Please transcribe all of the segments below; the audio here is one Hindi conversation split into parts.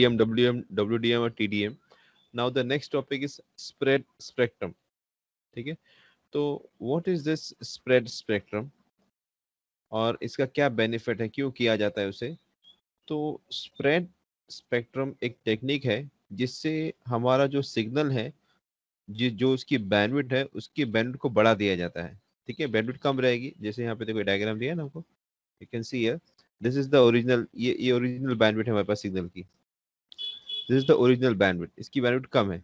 TM, WM, WDM और TDM. Now the next topic is spread spectrum. ठीक है तो what is this spread spectrum? और इसका क्या बेनिफिट है क्यों किया जाता है उसे तो स्प्रेड स्पेक्ट्रम एक टेक्निक है जिससे हमारा जो सिग्नल है जो उसकी बैंडविड्थ है उसकी बैंडविड्थ को बढ़ा दिया जाता है ठीक है बैंडविड्थ कम रहेगी जैसे यहाँ पे देखो डायग्राम दिया ना हमको you can see this is the original ये ये ओरिजिनल बैंडविड्थ है हमारे पास सिग्नल की this is the original bandwidth इसकी बैंडविड्थ कम है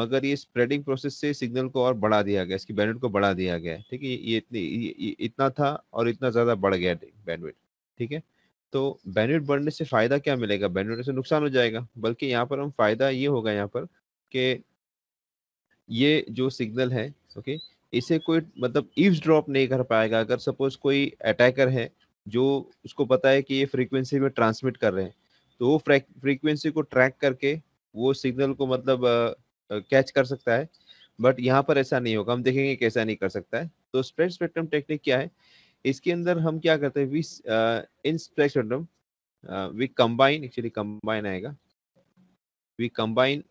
मगर ये स्प्रेडिंग प्रोसेस से सिग्नल को और बढ़ा दिया गया इसकी बैंडविड्थ को बढ़ा दिया गया है ठीक है ये इतनी ये, इतना था और इतना ज़्यादा बढ़ गया बैंडविड्थ ठीक है तो बैंडविड्थ बढ़ने से फ़ायदा क्या मिलेगा बैंडविड्थ से नुकसान हो जाएगा बल्कि यहाँ पर हम फ़ायदा ये होगा यहाँ पर कि ये जो सिग्नल है ओके इसे कोई मतलब ईव्स ड्रॉप नहीं कर पाएगा अगर सपोज कोई अटैकर है जो उसको पता है कि ये फ्रीक्वेंसी में ट्रांसमिट कर रहे हैं तो वो फ्रीक्वेंसी को ट्रैक करके वो सिग्नल को मतलब कैच कर सकता है बट यहाँ पर ऐसा नहीं होगा हम देखेंगे कैसा नहीं कर सकता है तो स्प्रेड स्पेक्ट्रम टेक्निक क्या है इसके अंदर हम क्या करते हैं we in spread spectrum we combine actually combine आएगा we combine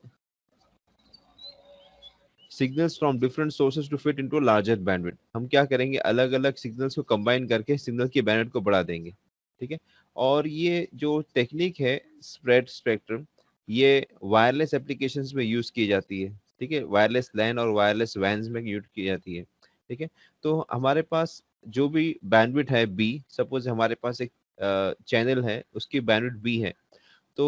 signals from different sources to fit into larger bandwidth हम क्या करेंगे अलग अलग सिग्नल्स को कंबाइन करके सिग्नल की बैंडविड्थ को बढ़ा देंगे ठीक है और ये जो टेक्निक है स्प्रेड स्पेक्ट्रम ये वायरलेस एप्लीकेशन में यूज़ की जाती है ठीक है वायरलेस लैन और वायरलेस वैन में यूज की जाती है ठीक है तो हमारे पास जो भी बैंडविड्थ है बी सपोज हमारे पास एक चैनल है उसकी बैंडविड्थ बी है तो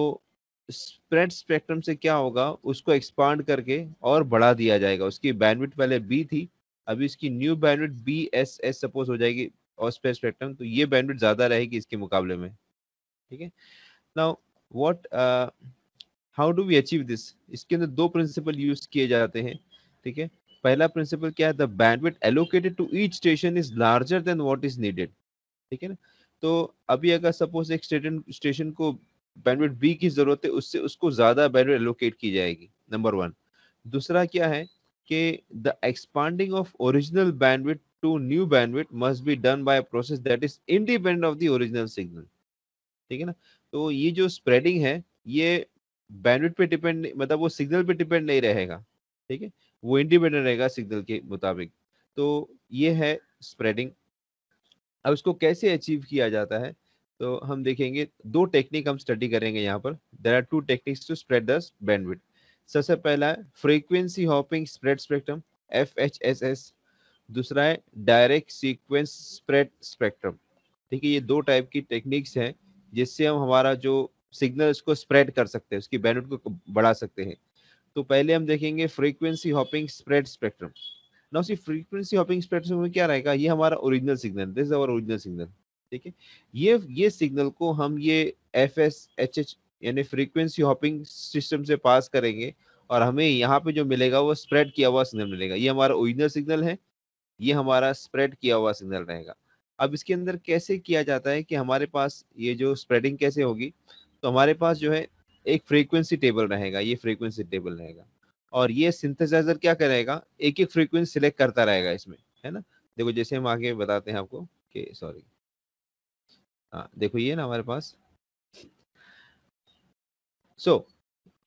स्प्रेड स्पेक्ट्रम से क्या होगा उसको एक्सपांड करके और बढ़ा दिया जाएगा उसकी बैंडविड्थ पहले बी थी अभी इसकी new bandwidth B S S suppose हो जाएगी और स्पेस स्पेक्ट्रम तो ये बैंडविड्थ ज़्यादा रहेगी इसके मुकाबले में ठीक है now what how do we achieve this इसके अंदर दो प्रिंसिपल यूज किए जाते हैं ठीक है पहला प्रिंसिपल क्या है the bandwidth allocated to each station is larger than what is needed ठीक है ना तो अभी अगर सपोज एक स्टेशन स्टेशन को बैंडविड्थ बी की जरूरत है उससे उसको ज्यादा बैंडविड्थ एलोकेट की जाएगी नंबर वन दूसरा क्या है कि the expanding of original bandwidth to new bandwidth must be done by a process that is independent of the original signal ठीक है ना तो ये जो स्प्रेडिंग है ये बैंडविड्थ पे डिपेंड मतलब वो सिग्नल पे डिपेंड नहीं रहेगा ठीक है वो इंडिपेंडेंट रहेगा सिग्नल के मुताबिक तो ये है स्प्रेडिंग अब इसको कैसे अचीव किया जाता है तो हम देखेंगे दो टेक्निक हम स्टडी करेंगे यहाँ पर there are two techniques to spread this bandwidth सबसे पहला है frequency hopping spread spectrum F H S S दूसरा है डायरेक्ट सीक्वेंस स्प्रेड स्पेक्ट्रम ठीक है ये दो टाइप की टेक्निक्स हैं जिससे हम हमारा जो सिग्नल उसको स्प्रेड कर सकते हैं उसकी बैनड को बढ़ा सकते हैं तो पहले हम देखेंगे फ्रीक्वेंसी हॉपिंग स्प्रेड स्पेक्ट्रम ना उसी फ्रीक्वेंसी हॉपिंग स्पेक्ट्रम में क्या रहेगा ये हमारा original signal this is our original signal ठीक है ये ये सिग्नल को हम ये एफ एस एच एच यानी फ्रीक्वेंसी हॉपिंग सिस्टम से पास करेंगे और हमें यहाँ पे जो मिलेगा वो स्प्रेड किया हुआ सिग्नल मिलेगा ये हमारा ओरिजिनल सिग्नल है ये हमारा स्प्रेड किया हुआ सिग्नल रहेगा अब इसके अंदर कैसे किया जाता है कि हमारे पास ये जो स्प्रेडिंग कैसे होगी तो हमारे पास जो है एक फ्रीक्वेंसी टेबल रहेगा ये फ्रीक्वेंसी टेबल रहेगा और ये सिंथेसाइजर क्या करेगा एक एक फ्रीक्वेंसी सिलेक्ट करता रहेगा इसमें है ना देखो जैसे हम आगे बताते हैं आपको कि सॉरी हाँ देखो ये ना हमारे पास सो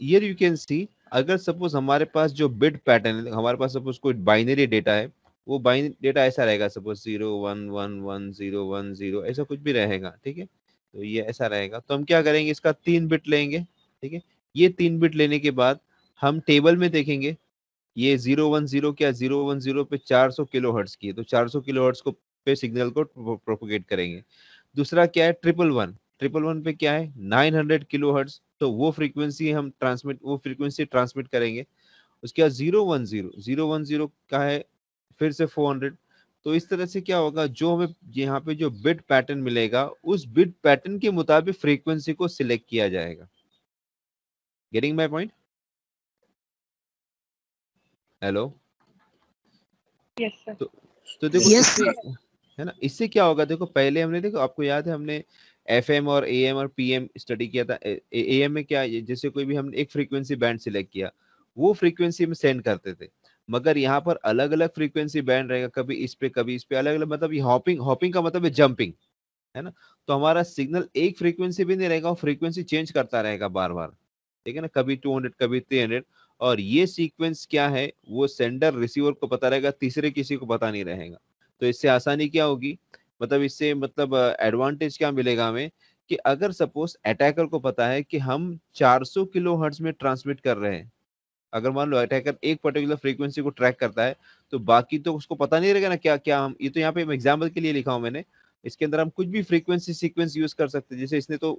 यर यू कैन सी अगर सपोज हमारे पास जो बिट पैटर्न है हमारे पास सपोज कोई बाइनरी डेटा है वो बाइन डेटा ऐसा रहेगा suppose zero one one one zero one zero ऐसा कुछ भी रहेगा ठीक है तो ये ऐसा रहेगा तो हम क्या करेंगे इसका तीन बिट लेंगे ठीक है ये तीन बिट लेने के बाद हम टेबल में देखेंगे ये जीरो वन जीरो क्या जीरो वन जीरो पे चार सौ किलो हर्ट्स की है तो चार सौ किलो हर्ट्स को पे सिग्नल को प्रोपोगेट करेंगे दूसरा क्या है ट्रिपल वन ट्रिपल वन पे क्या है नाइन हंड्रेड किलो हर्ट्स तो वो फ्रीक्वेंसी हम ट्रांसमिट वो फ्रीक्वेंसी ट्रांसमिट करेंगे उसके बाद zero one zero zero one zero का है फिर से 400 तो इस तरह से क्या होगा जो हमें यहाँ पे जो बिट पैटर्न मिलेगा उस बिट पैटर्न के मुताबिक फ्रीक्वेंसी को सिलेक्ट किया जाएगा गेटिंग माई पॉइंट हेलो तो देखो yes, है ना इससे क्या होगा देखो पहले हमने देखो आपको याद है हमने एफ और ए और पी स्टडी किया था ए में क्या जैसे कोई भी हमने एक फ्रीक्वेंसी बैंड सिलेक्ट किया वो फ्रीक्वेंसी में सेंड करते थे मगर यहाँ पर अलग अलग फ्रीक्वेंसी बैंड रहेगा कभी इस पे कभी इस पे अलग अलग मतलब ये हॉपिंग हॉपिंग का मतलब है जंपिंग है ना तो हमारा सिग्नल एक फ्रीक्वेंसी भी नहीं रहेगा फ्रीक्वेंसी चेंज करता रहेगा बार बार ठीक है ना कभी टू हंड्रेड कभी थ्री हंड्रेड और ये सीक्वेंस क्या है वो सेंडर रिसीवर को पता रहेगा तीसरे किसी को पता नहीं रहेगा तो इससे आसानी क्या होगी मतलब इससे मतलब एडवांटेज क्या मिलेगा हमें कि अगर सपोज अटैकर को पता है कि हम 400 किलो हर्ट्ज में ट्रांसमिट कर रहे हैं अगर मान लो अटैकर एक पर्टिकुलर फ्रीक्वेंसी को ट्रैक करता है तो बाकी तो उसको पता नहीं रहेगा ना क्या क्या हम ये तो यहाँ पे एग्जाम्पल के लिए लिखा हूँ मैंने इसके अंदर हम कुछ भी फ्रीक्वेंसी सीक्वेंस यूज कर सकते हैं जैसे इसने तो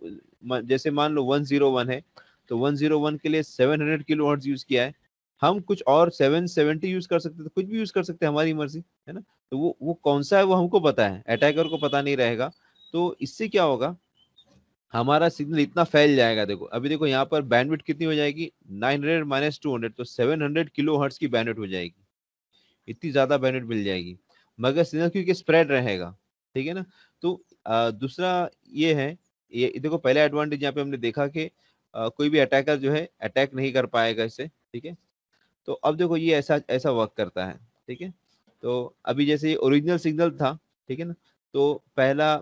जैसे मान लो वन जीरो वन है तो वन जीरो वन के लिए हंड्रेड किलो हर्ट्ज यूज किया है हम कुछ और सेवन सेवेंटी यूज कर सकते तो कुछ भी यूज कर सकते हैं हमारी मर्जी है ना तो वो वो कौन सा है वो हमको पता है अटैकर को पता नहीं रहेगा तो इससे क्या होगा हमारा सिग्नल इतना फैल जाएगा देखो अभी देखो यहाँ पर बैंडविड्थ कितनी हो जाएगी 900 माइनस 200 तो 700 किलो हर्ट्स की बैंडविड्थ हो जाएगी इतनी ज़्यादा बैंडविड्थ मिल जाएगी मगर सिग्नल क्योंकि स्प्रेड रहेगा ठीक है ना तो आ, दूसरा ये है ये देखो पहला एडवांटेज यहाँ पे हमने देखा कि कोई भी अटैकर जो है अटैक नहीं कर पाएगा इसे ठीक है तो अब देखो ये ऐसा ऐसा वर्क करता है ठीक है तो अभी जैसे ओरिजिनल सिग्नल था ठीक है ना तो पहला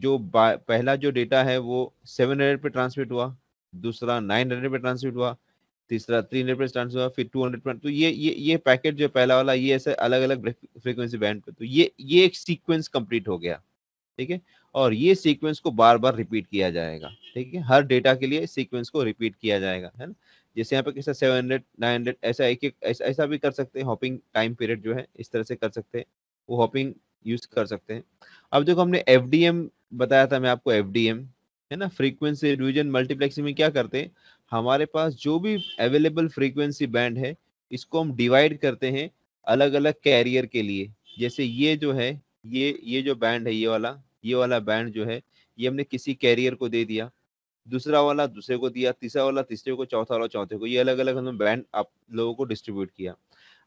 जो पहला जो डेटा है वो सेवन हंड्रेड पे ट्रांसमिट हुआ दूसरा नाइन हंड्रेड पे ट्रांसमिट हुआ तीसरा थ्री हंड्रेड पे ट्रांसमिट हुआ फिर 200 पे तो ये ये ये पैकेट जो पहला वाला ये ऐसे अलग अलग फ्रीक्वेंसी बैंड पे तो ये ये एक सीक्वेंस कंप्लीट हो गया ठीक है और ये सीक्वेंस को बार बार रिपीट किया जाएगा ठीक है हर डेटा के लिए सीक्वेंस को रिपीट किया जाएगा है ना जैसे यहाँ पे सेवन हंड्रेड नाइन हंड्रेड ऐसा एक एक ऐसा ऐसा भी कर सकते हैं हॉपिंग टाइम पीरियड जो है इस तरह से कर सकते हैं वो हॉपिंग यूज कर सकते हैं अब देखो हमने एफ बताया था मैं आपको एफ है ना फ्रीक्वेंसी रिविजन मल्टीप्लेक्सी में क्या करते हैं हमारे पास जो भी अवेलेबल फ्रीक्वेंसी बैंड है इसको हम डिवाइड करते हैं अलग अलग कैरियर के लिए जैसे ये जो है ये ये जो बैंड है ये वाला ये वाला बैंड जो है ये हमने किसी कैरियर को दे दिया दूसरा वाला दूसरे को दिया तीसरा वाला तीसरे को चौथा वाला चौथे को ये अलग अलग हमने बैंड आप लोगों को डिस्ट्रीब्यूट किया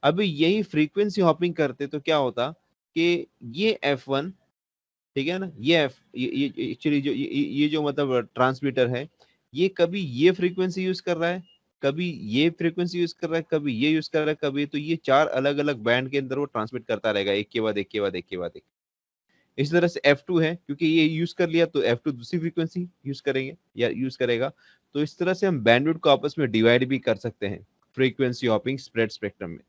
अभी यही फ्रीक्वेंसी हॉपिंग करते तो क्या होता कि ये एफ वन ठीक है ना ये एक्चुअली जो ये, ये जो मतलब ट्रांसमीटर है ये कभी ये फ्रीक्वेंसी यूज कर रहा है कभी ये फ्रीक्वेंसी यूज कर रहा है कभी ये यूज कर रहा है कभी तो ये चार अलग अलग बैंड के अंदर वो ट्रांसमिट करता रहेगा एक के बाद एक के बाद एक के बाद एक इसी तरह से F2 है क्योंकि ये यूज कर लिया तो F2 दूसरी फ्रीक्वेंसी यूज करेंगे या यूज करेगा तो इस तरह से हम बैंडविड्थ को आपस में डिवाइड भी कर सकते हैं फ्रीक्वेंसी हॉपिंग स्प्रेड स्पेक्ट्रम में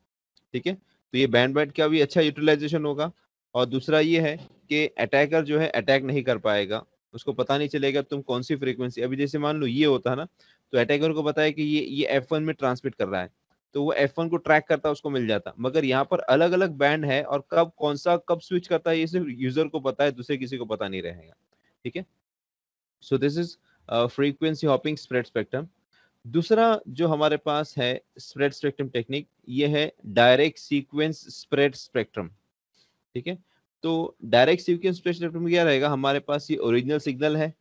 ठीक है तो ये बैंड बैंड का भी अच्छा यूटिलाइजेशन होगा और दूसरा ये है कि अटैकर जो है अटैक नहीं कर पाएगा उसको पता नहीं चलेगा तुम कौन सी फ्रीक्वेंसी अभी जैसे मान लो ये होता है ना तो अटैकर को पता है कि ये ये एफ में ट्रांसमिट कर रहा है तो वो एफ को ट्रैक करता उसको मिल जाता मगर यहाँ पर अलग अलग बैंड है और कब कौन सा कब स्विच करता है ये सिर्फ यूजर को पता है दूसरे किसी को पता नहीं रहेगा ठीक है so this is frequency hopping spread spectrum दूसरा जो हमारे पास है स्प्रेड स्पेक्ट्रम टेक्निक ये है डायरेक्ट सीक्वेंस स्प्रेड स्पेक्ट्रम ठीक है तो डायरेक्ट सीव के स्पेशल क्या रहेगा हमारे पास ये ओरिजिनल सिग्नल है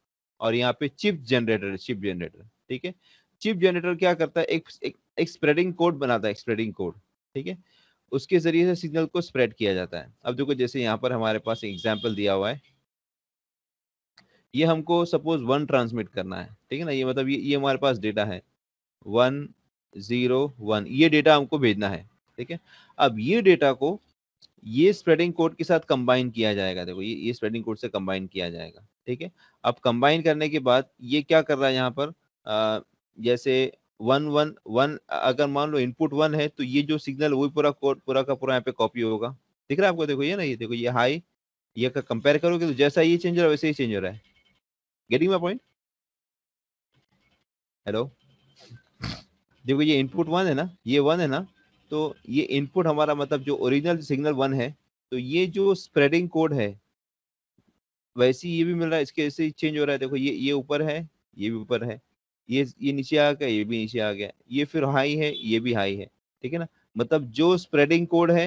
और यहाँ पे चिप जनरेटर चिप जनरेटर ठीक है चिप जनरेटर क्या करता है एक एक, एक स्प्रेडिंग कोड बनाता है स्प्रेडिंग कोड ठीक है उसके जरिए से सिग्नल को स्प्रेड किया जाता है अब देखो जैसे यहाँ पर हमारे पास एग्जाम्पल दिया हुआ है ये हमको सपोज वन ट्रांसमिट करना है ठीक है ना ये मतलब ये ये हमारे पास डेटा है वन जीरो वन ये डेटा हमको भेजना है ठीक है अब ये डेटा को ये स्प्रेडिंग कोड के साथ कंबाइन किया जाएगा देखो ये ये स्प्रेडिंग कोड से कंबाइन किया जाएगा ठीक है अब कंबाइन करने के बाद ये क्या कर रहा है यहाँ पर आ, जैसे वन वन वन अगर मान लो इनपुट वन है तो ये जो सिग्नल वही पूरा कोड पूरा का पूरा यहाँ पे कॉपी होगा दिख रहा है आपको देखो ये ना ये देखो ये हाई ये का कंपेयर करोगे तो जैसा ये चेंज हो रहा है वैसे ही चेंज हो रहा है गेटिंग माई पॉइंट हेलो देखो ये इनपुट वन है ना ये वन है ना तो ये इनपुट हमारा मतलब जो ओरिजिनल सिग्नल वन है तो ये जो स्प्रेडिंग कोड है वैसे ये भी मिल रहा है इसके ऐसे चेंज हो रहा है देखो ये ये ऊपर है ये भी ऊपर है ये ये नीचे आ गया ये भी नीचे आ गया ये फिर हाई है ये भी हाई है ठीक है ना मतलब जो स्प्रेडिंग कोड है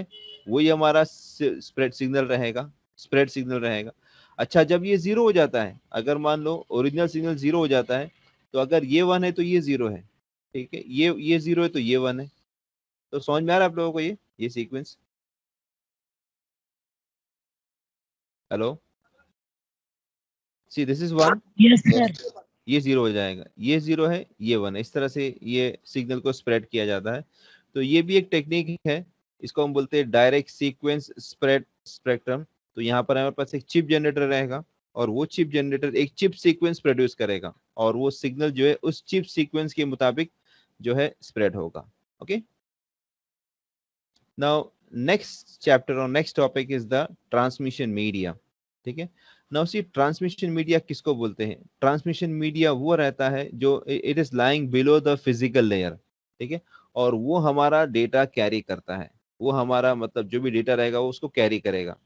वही हमारा स्प्रेड सिग्नल रहेगा स्प्रेड सिग्नल रहेगा अच्छा जब ये जीरो हो जाता है अगर मान लो ओरिजिनल सिग्नल जीरो हो जाता है तो अगर ये वन है तो ये जीरो है ठीक है ये ये जीरो है तो ये वन है तो समझ में आ रहा है आप लोगों को ये ये sequence hello see this is one ये जीरो हो जाएगा ये जीरो है ये वन इस तरह से ये सिग्नल को स्प्रेड किया जाता है तो ये भी एक टेक्निक है इसको हम बोलते हैं डायरेक्ट सीक्वेंस स्प्रेड स्पेक्ट्रम तो यहाँ पर हमारे पास एक चिप जनरेटर रहेगा और वो चिप जनरेटर एक चिप सीक्वेंस प्रोड्यूस करेगा और वो सिग्नल जो है उस चिप सीक्वेंस के मुताबिक जो है स्प्रेड होगा okay now next chapter or next topic is the transmission media ठीक है नाउ सी ट्रांसमिशन मीडिया किसको बोलते हैं ट्रांसमिशन मीडिया वो रहता है जो it is lying below the physical layer ठीक है और वो हमारा डेटा कैरी करता है वो हमारा मतलब जो भी डेटा रहेगा वो उसको कैरी करेगा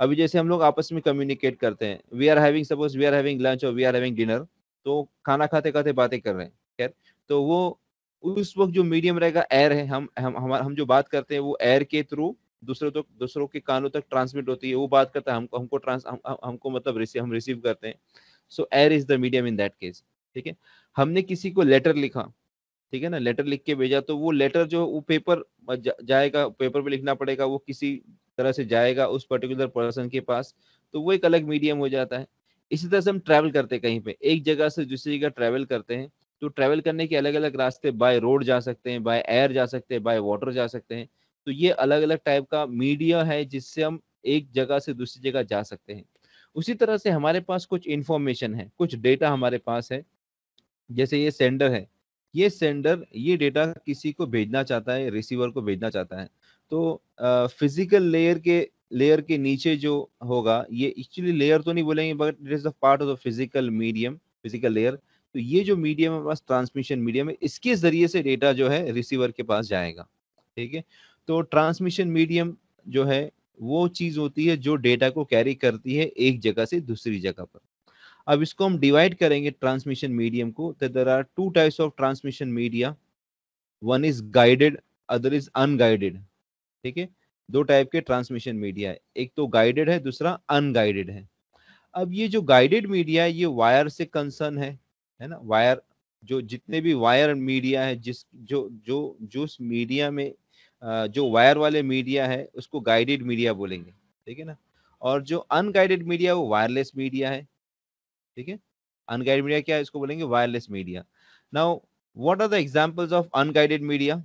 अभी जैसे हम लोग आपस में कम्युनिकेट करते हैं we are having suppose we are having lunch और वी आर हैविंग डिनर तो खाना खाते खाते बातें कर रहे हैं खैर तो वो उस वक्त जो मीडियम रहेगा एयर है हम हम हम, हम जो बात करते हैं वो एयर के थ्रू दूसरों तक तो, दूसरों के कानों तक ट्रांसमिट होती है वो बात करता है हमको हमको ट्रांस हम, हमको मतलब रिसीव हम रिसीव करते हैं so air is the medium in that case ठीक है हमने किसी को लेटर लिखा ठीक है ना लेटर लिख के भेजा तो वो लेटर जो वो पेपर जा, जाएगा पेपर पे लिखना पड़ेगा वो किसी तरह से जाएगा उस पर्टिकुलर पर्सन के पास तो वो एक अलग मीडियम हो जाता है इसी तरह से हम ट्रैवल करते हैं कहीं पे एक जगह से दूसरी जगह ट्रैवल करते हैं तो ट्रैवल करने के अलग अलग रास्ते बाय रोड जा सकते हैं बाय एयर जा सकते हैं बाय वाटर जा सकते हैं तो ये अलग अलग टाइप का मीडिया है जिससे हम एक जगह से दूसरी जगह जा सकते हैं उसी तरह से हमारे पास कुछ इंफॉर्मेशन है कुछ डेटा हमारे पास है जैसे ये सेंडर है ये सेंडर ये डेटा किसी को भेजना चाहता है रिसीवर को भेजना चाहता है तो फिजिकल लेयर के लेयर के नीचे जो होगा ये एक्चुअली लेयर तो नहीं बोलेंगे but it is the part of the physical medium physical layer तो ये जो मीडियम है पास ट्रांसमिशन मीडियम है इसके ज़रिए से डेटा जो है रिसीवर के पास जाएगा ठीक है तो ट्रांसमिशन मीडियम जो है वो चीज़ होती है जो डेटा को कैरी करती है एक जगह से दूसरी जगह पर अब इसको हम डिवाइड करेंगे ट्रांसमिशन मीडियम को तो there are two types of transmission media one is guided other is unguided ठीक है दो टाइप के ट्रांसमिशन मीडिया है एक तो गाइडेड है दूसरा अनगाइडेड है अब ये जो गाइडेड मीडिया है ये वायर से कंसर्न है है ना वायर जो जितने भी वायर मीडिया है जिस जो जो जो उस मीडिया में जो वायर वाले मीडिया है उसको गाइडेड मीडिया बोलेंगे ठीक है ना और जो अनगाइडेड मीडिया वो वायरलेस मीडिया है ठीक है अनगाइडेड मीडिया क्या है इसको बोलेंगे wireless media now what are the examples of unguided media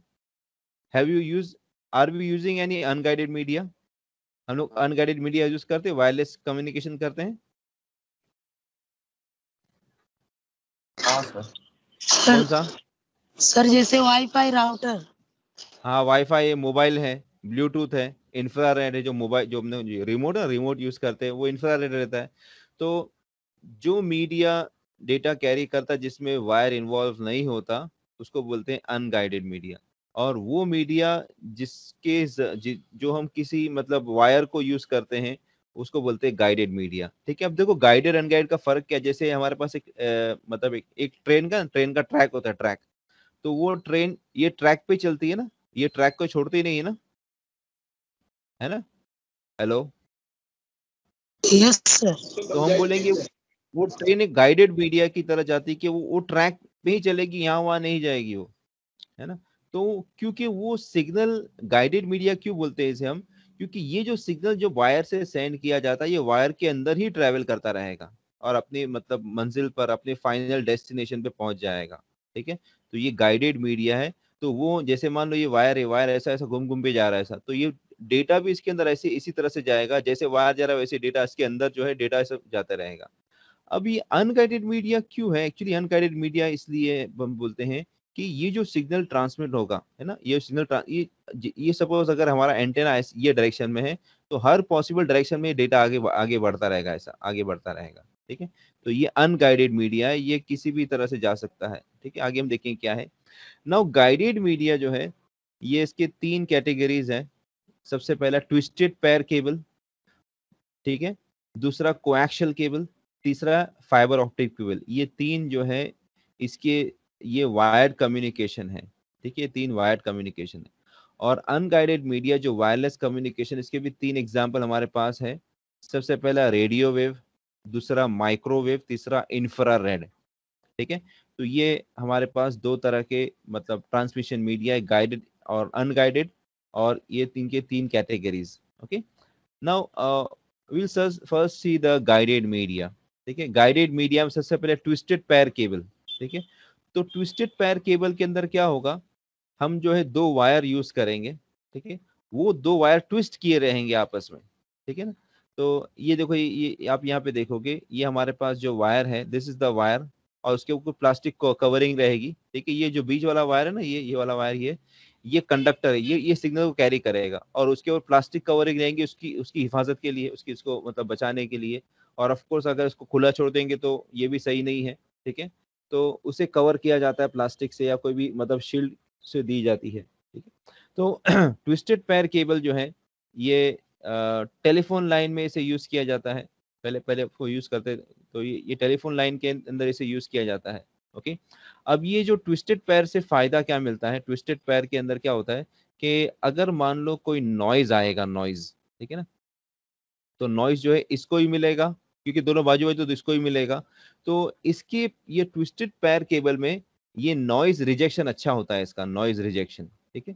have you use are we using any unguided media हम लोग अनगाइडेड मीडिया यूज करते हैं वायरलेस कम्युनिकेशन करते हैं सर कौन सा सर जैसे वाईफाई राउटर हाँ वाईफाई है मोबाइल है ब्लूटूथ है इंफ्रारेड है जो मोबाइल जो हमने रिमोट है रिमोट यूज करते हैं वो इंफ्रारेड रहता है तो जो मीडिया डेटा कैरी करता है जिसमें वायर इन्वॉल्व नहीं होता उसको बोलते हैं अनगाइडेड मीडिया और वो मीडिया जिसके जो हम किसी मतलब वायर को यूज करते हैं उसको बोलते हैं गाइडेड मीडिया ठीक है अब देखो गाइडेड अनगाइड का फर्क क्या जैसे हमारे पास एक आ, मतलब एक, एक ट्रेन का ट्रेन का ट्रैक होता है ट्रैक तो वो ट्रेन ये ट्रैक पे चलती है ना ये ट्रैक को छोड़ती नहीं है ना है ना हेलो यस सर तो हम बोलेंगे वो ट्रेन एक गाइडेड मीडिया की तरह जाती है कि वो वो ट्रैक पे ही चलेगी यहाँ वहां नहीं जाएगी वो है ना तो क्योंकि वो सिग्नल गाइडेड मीडिया क्यों बोलते हैं इसे हम क्योंकि ये जो सिग्नल जो वायर से सेंड किया जाता है ये वायर के अंदर ही ट्रेवल करता रहेगा और अपने मतलब मंजिल पर अपने फाइनल डेस्टिनेशन पे पहुंच जाएगा ठीक है तो ये गाइडेड मीडिया है तो वो जैसे मान लो ये वायर है वायर ऐसा ऐसा घूम घूम पे जा रहा है ऐसा तो ये डेटा भी इसके अंदर ऐसे इसी तरह से जाएगा जैसे वायर जा रहा है वैसे डेटा इसके अंदर जो है डेटा सब जाता रहेगा अब ये अनगाइडेड मीडिया क्यों है एक्चुअली अनगाइडेड मीडिया इसलिए हम बोलते हैं कि ये जो सिग्नल ट्रांसमिट होगा है ना ये सिग्नल ये ये सपोज अगर हमारा एंटेना ये डायरेक्शन में है तो हर पॉसिबल डायरेक्शन में डेटा आगे आगे बढ़ता रहेगा ऐसा आगे बढ़ता रहेगा ठीक है तो ये अनगाइडेड मीडिया है ये किसी भी तरह से जा सकता है ठीक है आगे हम देखें क्या है नाउ गाइडेड मीडिया जो है ये इसके तीन कैटेगरीज हैं सबसे पहला ट्विस्टेड पैर केबल ठीक है दूसरा कोएक्शल केबल तीसरा फाइबर ऑप्टिक केबल ये तीन जो है इसके ये वायर्ड कम्युनिकेशन है ठीक है तीन वायर्ड कम्युनिकेशन है और अनगाइडेड मीडिया जो वायरलेस कम्युनिकेशन इसके भी तीन एग्जाम्पल हमारे पास है सबसे पहला रेडियो वेव दूसरा माइक्रोवेव तीसरा इंफ्रा रेड ठीक है तो ये हमारे पास दो तरह के मतलब ट्रांसमिशन मीडिया है गाइडेड और अनगाइडेड और ये तीन के तीन categories okay now will sir first see the guided media ठीक है गाइडेड मीडिया में सबसे पहले ट्विस्टेड पैर केबल ठीक है तो ट्विस्टेड पैर केबल के अंदर क्या होगा हम जो है दो वायर यूज करेंगे ठीक है वो दो वायर ट्विस्ट किए रहेंगे आपस में ठीक है ना तो ये देखो ये ये आप यहाँ पे देखोगे ये हमारे पास जो वायर है दिस इज द वायर और उसके ऊपर प्लास्टिक कवरिंग रहेगी ठीक है ये जो बीच वाला वायर है ना ये ये वाला वायर ये ये कंडक्टर है ये ये सिग्नल को कैरी करेगा और उसके ऊपर प्लास्टिक कवरिंग रहेंगी उसकी उसकी हिफाजत के लिए उसकी इसको मतलब बचाने के लिए और ऑफ कोर्स अगर इसको खुला छोड़ देंगे तो ये भी सही नहीं है ठीक है तो उसे कवर किया जाता है प्लास्टिक से या कोई भी मतलब शील्ड से दी जाती है ठीक है तो ट्विस्टेड पैर केबल जो है ये टेलीफोन लाइन में इसे यूज़ किया जाता है पहले पहले उसको यूज़ करते तो ये ये टेलीफोन लाइन के अंदर इसे यूज़ किया जाता है ओके अब ये जो ट्विस्टेड पैर से फ़ायदा क्या मिलता है ट्विस्टेड पैर के अंदर क्या होता है कि अगर मान लो कोई नॉइज़ आएगा नॉइज़ ठीक है ना तो नॉइज़ जो है इसको ही मिलेगा क्योंकि दोनों बाजू बाजू तो इसको ही मिलेगा तो इसके ये ट्विस्टेड पैर केबल में ये नॉइज रिजेक्शन अच्छा होता है इसका नॉइज रिजेक्शन ठीक है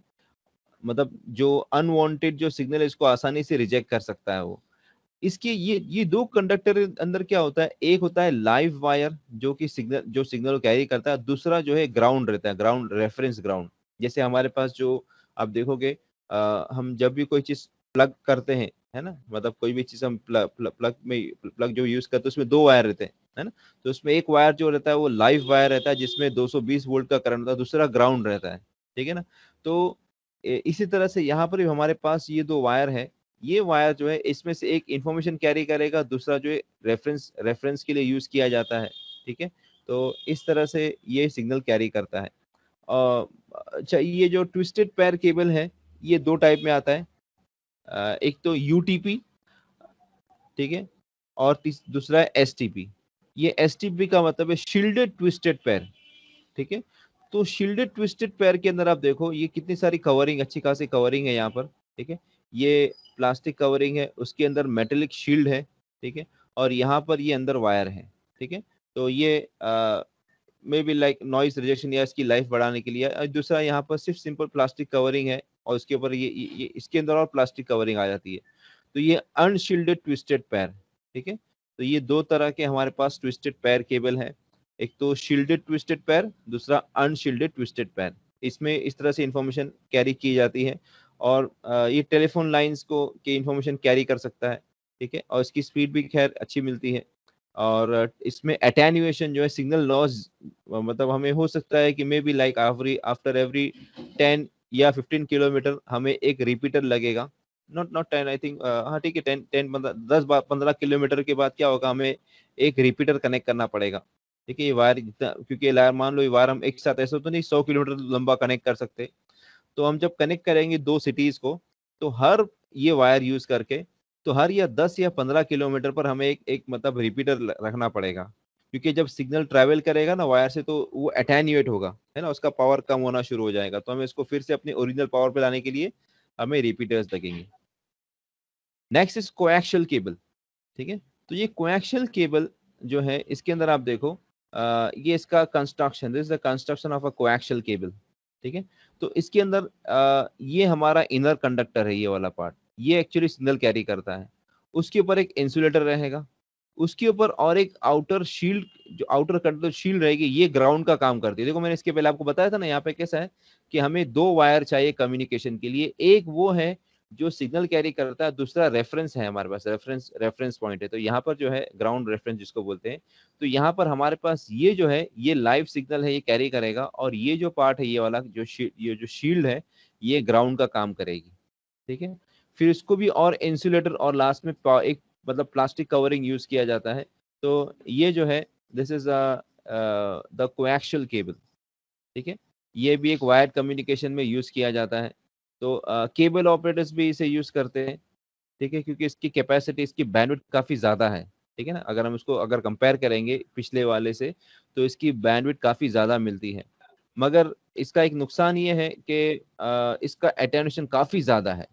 मतलब जो अनवांटेड जो सिग्नल है इसको आसानी से रिजेक्ट कर सकता है वो इसके ये ये दो कंडक्टर अंदर क्या होता है एक होता है लाइव वायर जो कि सिग्नल जो सिग्नल कैरी करता है दूसरा जो है ग्राउंड रहता है ग्राउंड रेफरेंस ग्राउंड जैसे हमारे पास जो आप देखोगे आ, हम जब भी कोई चीज प्लग करते हैं है ना मतलब कोई भी चीज हम प्लग प्लग में प्लग जो यूज करते हैं उसमें दो वायर रहते हैं है ना तो उसमें एक वायर जो रहता है वो लाइव वायर रहता है जिसमें 220 वोल्ट का करंट होता है दूसरा ग्राउंड रहता है ठीक है ना तो इसी तरह से यहाँ पर भी हमारे पास ये दो वायर है ये वायर जो है इसमें से एक इंफॉर्मेशन कैरी करेगा दूसरा जो है रेफरेंस रेफरेंस के लिए यूज किया जाता है ठीक है तो इस तरह से ये सिग्नल कैरी करता है अच्छा ये जो ट्विस्टेड पैर केबल है ये दो टाइप में आता है एक तो यू ठीक है और दूसरा है एस ये एस का मतलब है शील्डेड ट्विस्टेड पैर ठीक है तो शील्डेड ट्विस्टेड पैर के अंदर आप देखो ये कितनी सारी कवरिंग अच्छी खासी कवरिंग है यहाँ पर ठीक है ये प्लास्टिक कवरिंग है उसके अंदर मेटेलिक शील्ड है ठीक है और यहाँ पर ये अंदर वायर है ठीक है तो ये ah, maybe like noise rejection या इसकी लाइफ बढ़ाने के लिए दूसरा यहाँ पर सिर्फ सिंपल प्लास्टिक कवरिंग है और उसके ऊपर ये, ये, ये इसके अंदर और प्लास्टिक कवरिंग आ जाती है तो ये अनशील्डेड ट्विस्टेड पैर ठीक है तो ये दो तरह के हमारे पास ट्विस्टेड पैर केबल है एक तो शील्डेड ट्विस्टेड पैर दूसरा अनशील्डेड ट्विस्टेड पैर इसमें इस तरह से इंफॉर्मेशन कैरी की जाती है और ये टेलीफोन लाइंस को के इंफॉर्मेशन कैरी कर सकता है ठीक है और इसकी स्पीड भी खैर अच्छी मिलती है और इसमें अटेन्यूएशन जो है सिग्नल लॉस मतलब हमें हो सकता है कि maybe like every after every ten या फिफ्टीन किलोमीटर हमें एक रिपीटर लगेगा not not ten I think हाँ ठीक है टेन टेन दस बार पंद्रह किलोमीटर के बाद क्या होगा हमें एक रिपीटर कनेक्ट करना पड़ेगा ठीक है ये वायर जितना क्योंकि लायर मान लो ये वायर हम एक साथ ऐसा तो नहीं सौ किलोमीटर लंबा कनेक्ट कर सकते तो हम जब कनेक्ट करेंगे दो सिटीज़ को तो हर ये वायर यूज़ करके तो हर या दस या पंद्रह किलोमीटर पर हमें एक एक मतलब रिपीटर रखना पड़ेगा क्योंकि जब सिग्नल ट्रैवल करेगा ना वायर से तो वो अटैन्यूएट होगा है ना उसका पावर कम होना शुरू हो जाएगा तो हमें इसको फिर से अपने ओरिजिनल पावर पे लाने के लिए हमें रिपीटर्स लगेंगे नेक्स्ट इज कोएक्शल केबल ठीक है तो ये कोएक्शल केबल जो है इसके अंदर आप देखो आ, ये इसका construction this the construction of a coaxial cable ठीक है तो इसके अंदर आ, ये हमारा इनर कंडक्टर है ये वाला पार्ट ये एक्चुअली सिग्नल कैरी करता है उसके ऊपर एक इंसुलेटर रहेगा उसके ऊपर और एक आउटर शील्ड जो आउटर कंट्रोल शील्ड रहेगी ये ग्राउंड का काम करती है देखो मैंने इसके पहले आपको बताया था ना यहाँ पे कैसा है कि हमें दो वायर चाहिए कम्युनिकेशन के लिए एक वो है जो सिग्नल कैरी करता है दूसरा रेफरेंस है हमारे पास रेफरेंस रेफरेंस पॉइंट है तो यहाँ पर जो है ग्राउंड रेफरेंस जिसको बोलते हैं तो यहाँ पर हमारे पास ये जो है ये लाइव सिग्नल है ये कैरी करेगा और ये जो पार्ट है ये वाला जो ये जो शील्ड है ये ग्राउंड का काम करेगी ठीक है फिर इसको भी और इंसुलेटर और लास्ट में एक मतलब प्लास्टिक कवरिंग यूज किया जाता है तो ये जो है this is the coaxial cable ठीक है ये भी एक वायर कम्युनिकेशन में यूज किया जाता है तो केबल uh, ऑपरेटर्स भी इसे यूज करते हैं ठीक है क्योंकि इसकी कैपेसिटी इसकी बैंडविड काफ़ी ज़्यादा है ठीक है ना अगर हम इसको अगर कंपेयर करेंगे पिछले वाले से तो इसकी बैंडविड काफ़ी ज़्यादा मिलती है मगर इसका एक नुकसान ये है कि uh, इसका अटेंशन काफ़ी ज़्यादा है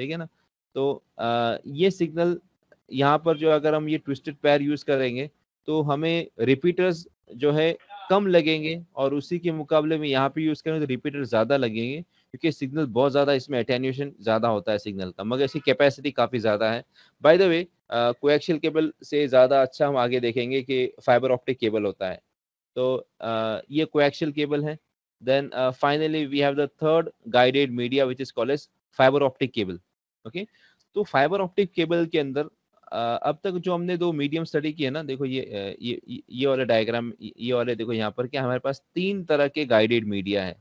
ठीक है ना तो आ, ये सिग्नल यहाँ पर जो अगर हम ये ट्विस्टेड पैर यूज करेंगे तो हमें रिपीटर्स जो है कम लगेंगे और उसी के मुकाबले में यहाँ पे यूज करेंगे तो रिपीटर ज्यादा लगेंगे क्योंकि सिग्नल बहुत ज्यादा इसमें अटेन्यूशन ज्यादा होता है सिग्नल का मगर इसकी कैपेसिटी काफी ज्यादा है by the way coaxial cable से ज्यादा अच्छा हम आगे देखेंगे कि फाइबर ऑप्टिक केबल होता है तो uh, ये कोएक्शियल केबल है then finally we have the third guided media which is call as fibre optic cable okay तो फाइबर ऑप्टिक केबल के अंदर अब तक जो हमने दो मीडियम स्टडी किए ना देखो ये ये ये डायग्राम ये वाले देखो यहाँ पर क्या हमारे पास तीन तरह के गाइडेड मीडिया है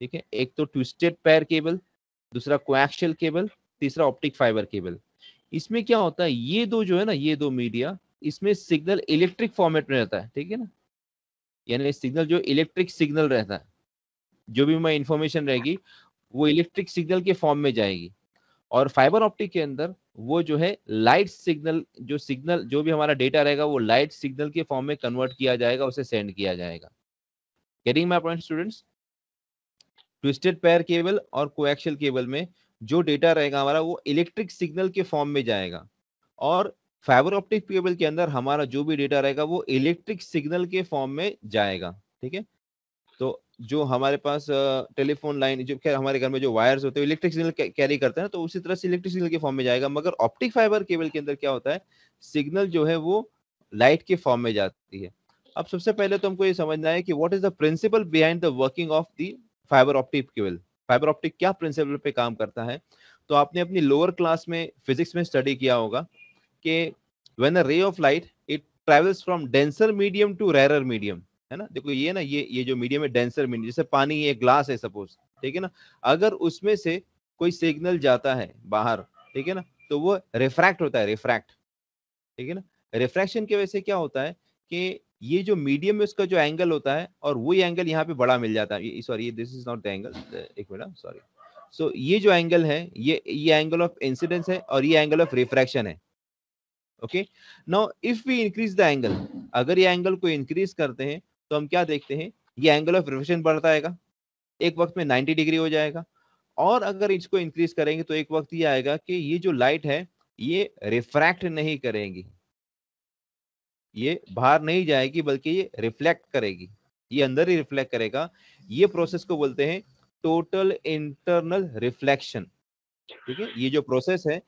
ठीक है एक तो ट्विस्टेड पैर केबल दूसरा क्वैक्शल केबल तीसरा ऑप्टिक फाइबर केबल इसमें क्या होता है ये दो जो है ना ये दो मीडिया इसमें सिग्नल इलेक्ट्रिक फॉर्मेट में रहता है ठीक है ना यानी सिग्नल जो इलेक्ट्रिक सिग्नल रहता है जो भी मैं इंफॉर्मेशन रहेगी वो इलेक्ट्रिक सिग्नल के फॉर्म में जाएगी और फाइबर ऑप्टिक के अंदर वो जो है लाइट सिग्नल जो सिग्नल जो भी हमारा डेटा रहेगा वो लाइट सिग्नल के फॉर्म में कन्वर्ट किया जाएगा उसे सेंड किया जाएगा getting my point students twisted pair cable और कोएक्शल केबल में जो डेटा रहेगा हमारा वो इलेक्ट्रिक सिग्नल के फॉर्म में जाएगा और फाइबर ऑप्टिक केबल के अंदर हमारा जो भी डेटा रहेगा वो इलेक्ट्रिक सिग्नल के फॉर्म में जाएगा ठीक है तो जो हमारे पास टेलीफोन लाइन जो खैर हमारे घर में जो वायर्स होते हैं इलेक्ट्रिक सिग्नल कैरी करते हैं तो उसी तरह से इलेक्ट्रिक सिग्नल के फॉर्म में जाएगा मगर ऑप्टिक फाइबर केबल के अंदर क्या होता है सिग्नल जो है वो लाइट के फॉर्म में जाती है अब सबसे पहले तो हमको ये समझना है कि what is the principle behind the working of the fibre optic cable fibre optic क्या प्रिंसिपल पे काम करता है तो आपने अपनी लोअर क्लास में फिजिक्स में स्टडी किया होगा कि when a ray of light it travels from denser medium to rarer medium है ना देखो ये ना ये ये जो मीडियम है डेंसर मीडियम जैसे पानी ये ग्लास है सपोज ठीक है ना अगर उसमें से कोई सिग्नल जाता है बाहर ठीक है ना तो वो रिफ्रैक्ट होता है रिफ्रैक्ट ठीक है ना रिफ्रैक्शन की वजह से क्या होता है कि ये जो मीडियम में उसका जो एंगल होता है और वही एंगल यहाँ पे बड़ा मिल जाता है sorry this is not the angle एक मिनट सॉरी हाँ, सो ये जो एंगल है ये ये एंगल ऑफ इंसिडेंस है और ये एंगल ऑफ रिफ्रैक्शन है okay now if we increase the angle अगर ये एंगल को इंक्रीज करते हैं तो हम क्या देखते हैं ये एंगल ऑफ रिफ्लेक्शन बढ़ता आएगा एक वक्त में 90 डिग्री हो जाएगा और अगर इसको इंक्रीज करेंगे तो एक वक्त ये आएगा कि ये जो लाइट है ये रिफ्रैक्ट नहीं करेगी ये बाहर नहीं जाएगी बल्कि ये रिफ्लेक्ट करेगी ये अंदर ही रिफ्लेक्ट करेगा ये प्रोसेस को बोलते हैं टोटल इंटरनल रिफ्लेक्शन ठीक है ये जो प्रोसेस है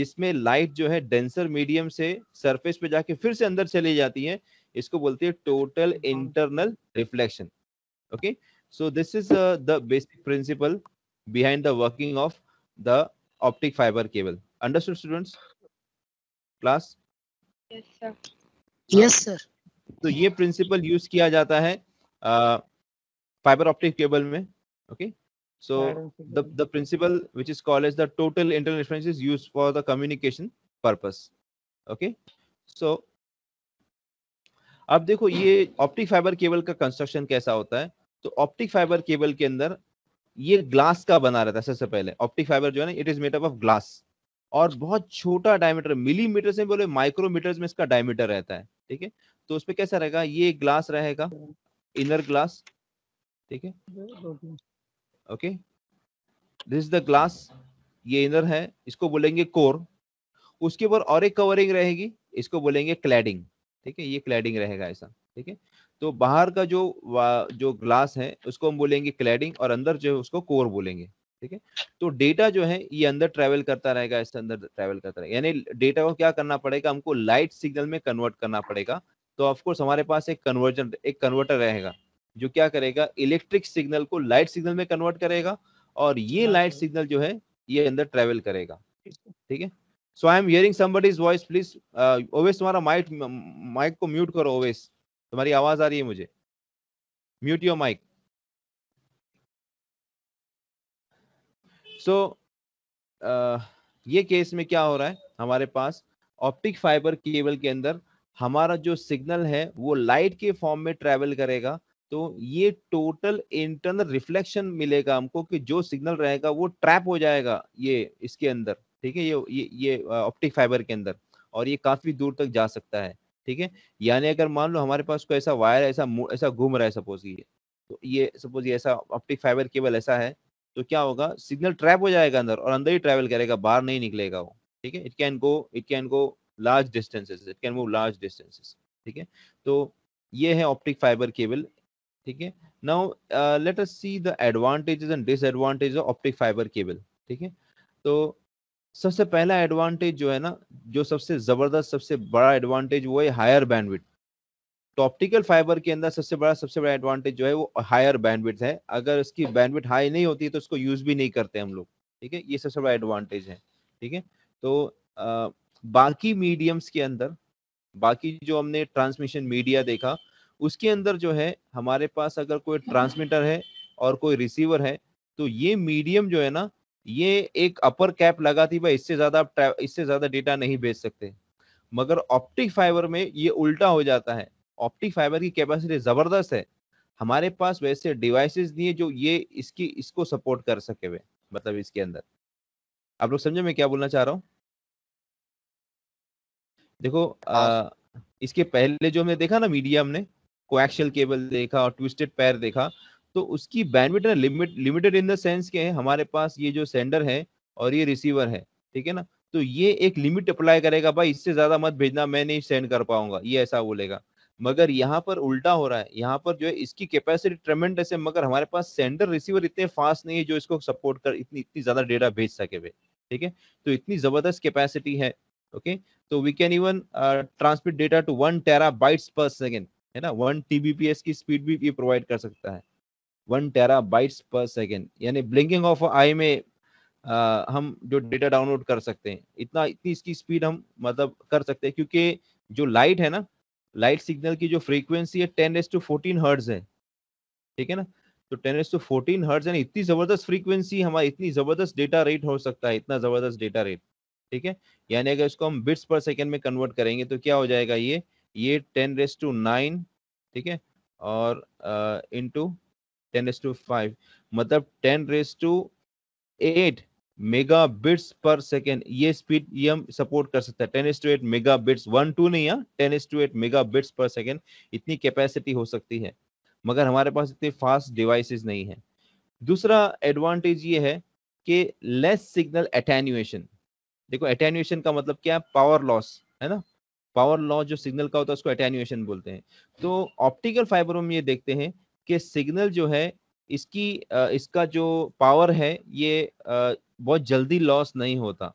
जिसमें लाइट जो है डेंसर मीडियम से सरफेस पे जाके फिर से अंदर चली जाती है इसको बोलते हैं total internal reflection okay so this is the basic principle behind the working of the optic fibre cable understood students class yes sir तो ये प्रिंसिपल यूज किया जाता है फाइबर ऑप्टिक केबल में okay so the the principle which is called as the total internal reflection is used for the communication purpose okay so अब देखो ये ऑप्टिक फाइबर केबल का कंस्ट्रक्शन कैसा होता है तो ऑप्टिक फाइबर केबल के अंदर ये ग्लास का बना रहता है सबसे पहले ऑप्टिक फाइबर जो है ना it is made up of glass और बहुत छोटा डायमीटर मिलीमीटर से बोले माइक्रोमीटर में इसका डायमीटर रहता है ठीक है तो उसपे कैसा रहेगा ये ग्लास रहेगा इनर ग्लास ठीक है ओके दिस द ग्लास ये इनर है इसको बोलेंगे कोर उसके ऊपर और एक कवरिंग रहेगी इसको बोलेंगे क्लैडिंग ठीक है ये क्लैडिंग रहेगा ऐसा ठीक है तो बाहर का जो जो ग्लास है उसको हम बोलेंगे क्लैडिंग और अंदर जो है उसको कोर बोलेंगे ठीक है तो डेटा जो है ये अंदर ट्रेवल करता रहेगा इससे अंदर ट्रेवल करता रहेगा यानी डेटा को क्या करना पड़ेगा हमको लाइट सिग्नल में कन्वर्ट करना पड़ेगा तो ऑफकोर्स हमारे पास एक कन्वर्जन एक कन्वर्टर रहेगा जो क्या करेगा इलेक्ट्रिक सिग्नल को लाइट सिग्नल में कन्वर्ट करेगा और ये लाइट हाँ सिग्नल जो है ये अंदर ट्रेवल करेगा ठीक है so I am hearing somebody's voice please Owais तुम्हारा माइक माइक को म्यूट करो ओवेस तुम्हारी आवाज आ रही है मुझे म्यूट योर माइक सो ये केस में क्या हो रहा है हमारे पास ऑप्टिक फाइबर केबल के अंदर हमारा जो सिग्नल है वो लाइट के फॉर्म में ट्रेवल करेगा तो ये टोटल इंटरनल रिफ्लेक्शन मिलेगा हमको कि जो सिग्नल रहेगा वो ट्रैप हो जाएगा ये इसके अंदर ठीक है ये ये ये ऑप्टिक फाइबर के अंदर और ये काफ़ी दूर तक जा सकता है ठीक है यानी अगर मान लो हमारे पास कोई ऐसा वायर ऐसा ऐसा घूम रहा है सपोज ये तो ये सपोज ये ऐसा ऑप्टिक फाइबर केबल ऐसा है तो क्या होगा सिग्नल ट्रैप हो जाएगा अंदर और अंदर ही ट्रैवल करेगा बाहर नहीं निकलेगा वो ठीक है it can go it can go large distances it can move large distances ठीक है तो ये है ऑप्टिक फाइबर केबल ठीक है now let us see the advantages and disadvantage of optic fibre cable ठीक है तो सबसे पहला एडवांटेज जो है ना जो सबसे जबरदस्त सबसे बड़ा एडवांटेज वो है हायर बैंडविड्थ तो ऑप्टिकल फाइबर के अंदर सबसे बड़ा सबसे बड़ा एडवांटेज जो है वो हायर बैंडविड्थ है अगर उसकी बैंडविड्थ हाई नहीं होती तो उसको यूज भी नहीं करते हम लोग ठीक है ये सबसे बड़ा एडवांटेज है ठीक है तो आ, बाकी मीडियम्स के अंदर बाकी जो हमने ट्रांसमिशन मीडिया देखा उसके अंदर जो है हमारे पास अगर कोई ट्रांसमीटर है और कोई रिसीवर है तो ये मीडियम जो है ना ये एक अपर कैप लगा थी भाई इससे ज्यादा इससे ज्यादा डेटा नहीं भेज सकते मगर ऑप्टिक फाइबर में ये उल्टा हो जाता है ऑप्टिक फाइबर की कैपेसिटी जबरदस्त है हमारे पास वैसे डिवाइसेस नहीं है जो ये इसकी इसको सपोर्ट कर सके हुए मतलब इसके अंदर आप लोग समझे मैं क्या बोलना चाह रहा हूँ देखो हाँ। आ, इसके पहले जो हमने देखा ना मीडिया हमने कोएक्शियल केबल देखा और ट्विस्टेड पैर देखा तो उसकी ना limit limited in the sense के हमारे पास ये जो सेंडर है और ये रिसीवर है ठीक है ना तो ये एक लिमिट अप्लाई करेगा भाई इससे ज्यादा मत भेजना मैं नहीं सेंड कर पाऊंगा ये ऐसा बोलेगा मगर यहाँ पर उल्टा हो रहा है यहाँ पर जो है इसकी कैपेसिटी ट्रेमेंडस है मगर हमारे पास सेंडर रिसीवर इतने फास्ट नहीं है जो इसको सपोर्ट कर इतनी इतनी ज्यादा डेटा भेज सके वे ठीक है तो इतनी जबरदस्त कैपेसिटी है ओके तो we can even transmit data to one tera per second है ना वन टीबीपीएस की स्पीड भी ये प्रोवाइड कर सकता है one terabytes per second यानी ब्लिंकिंग ऑफ आई में आ, हम जो डेटा डाउनलोड कर सकते हैं इतना इतनी इसकी स्पीड हम मतलब कर सकते हैं क्योंकि जो लाइट है ना लाइट सिग्नल की जो फ्रीक्वेंसी है ten S to fourteen hertz है ठीक है ना तो ten S to fourteen hertz यानी इतनी ज़बरदस्त फ्रीक्वेंसी हमारी इतनी ज़बरदस्त डेटा रेट हो सकता है इतना ज़बरदस्त डेटा रेट ठीक है यानी अगर इसको हम बिट्स पर सेकेंड में कन्वर्ट करेंगे तो क्या हो जाएगा ये ये टेन रेस टू नाइन ठीक है और into ten raise to five मतलब ten raise to eight mega bits पर सेकेंड ये स्पीड ये हम सपोर्ट कर सकते हैं ten S to eight mega bits one two नहीं है ten S to eight mega bits पर सेकेंड इतनी कैपेसिटी हो सकती है मगर हमारे पास इतने फास्ट डिवाइसेस नहीं है दूसरा एडवांटेज ये है कि लेस सिग्नल एटेन्यूएशन देखो एटेन्यूएशन का मतलब क्या है पावर लॉस है ना पावर लॉस जो सिग्नल का होता है उसको एटेन्यूएशन बोलते हैं तो ऑप्टिकल फाइबर में ये देखते हैं के सिग्नल जो है इसकी इसका जो पावर है ये बहुत जल्दी लॉस नहीं होता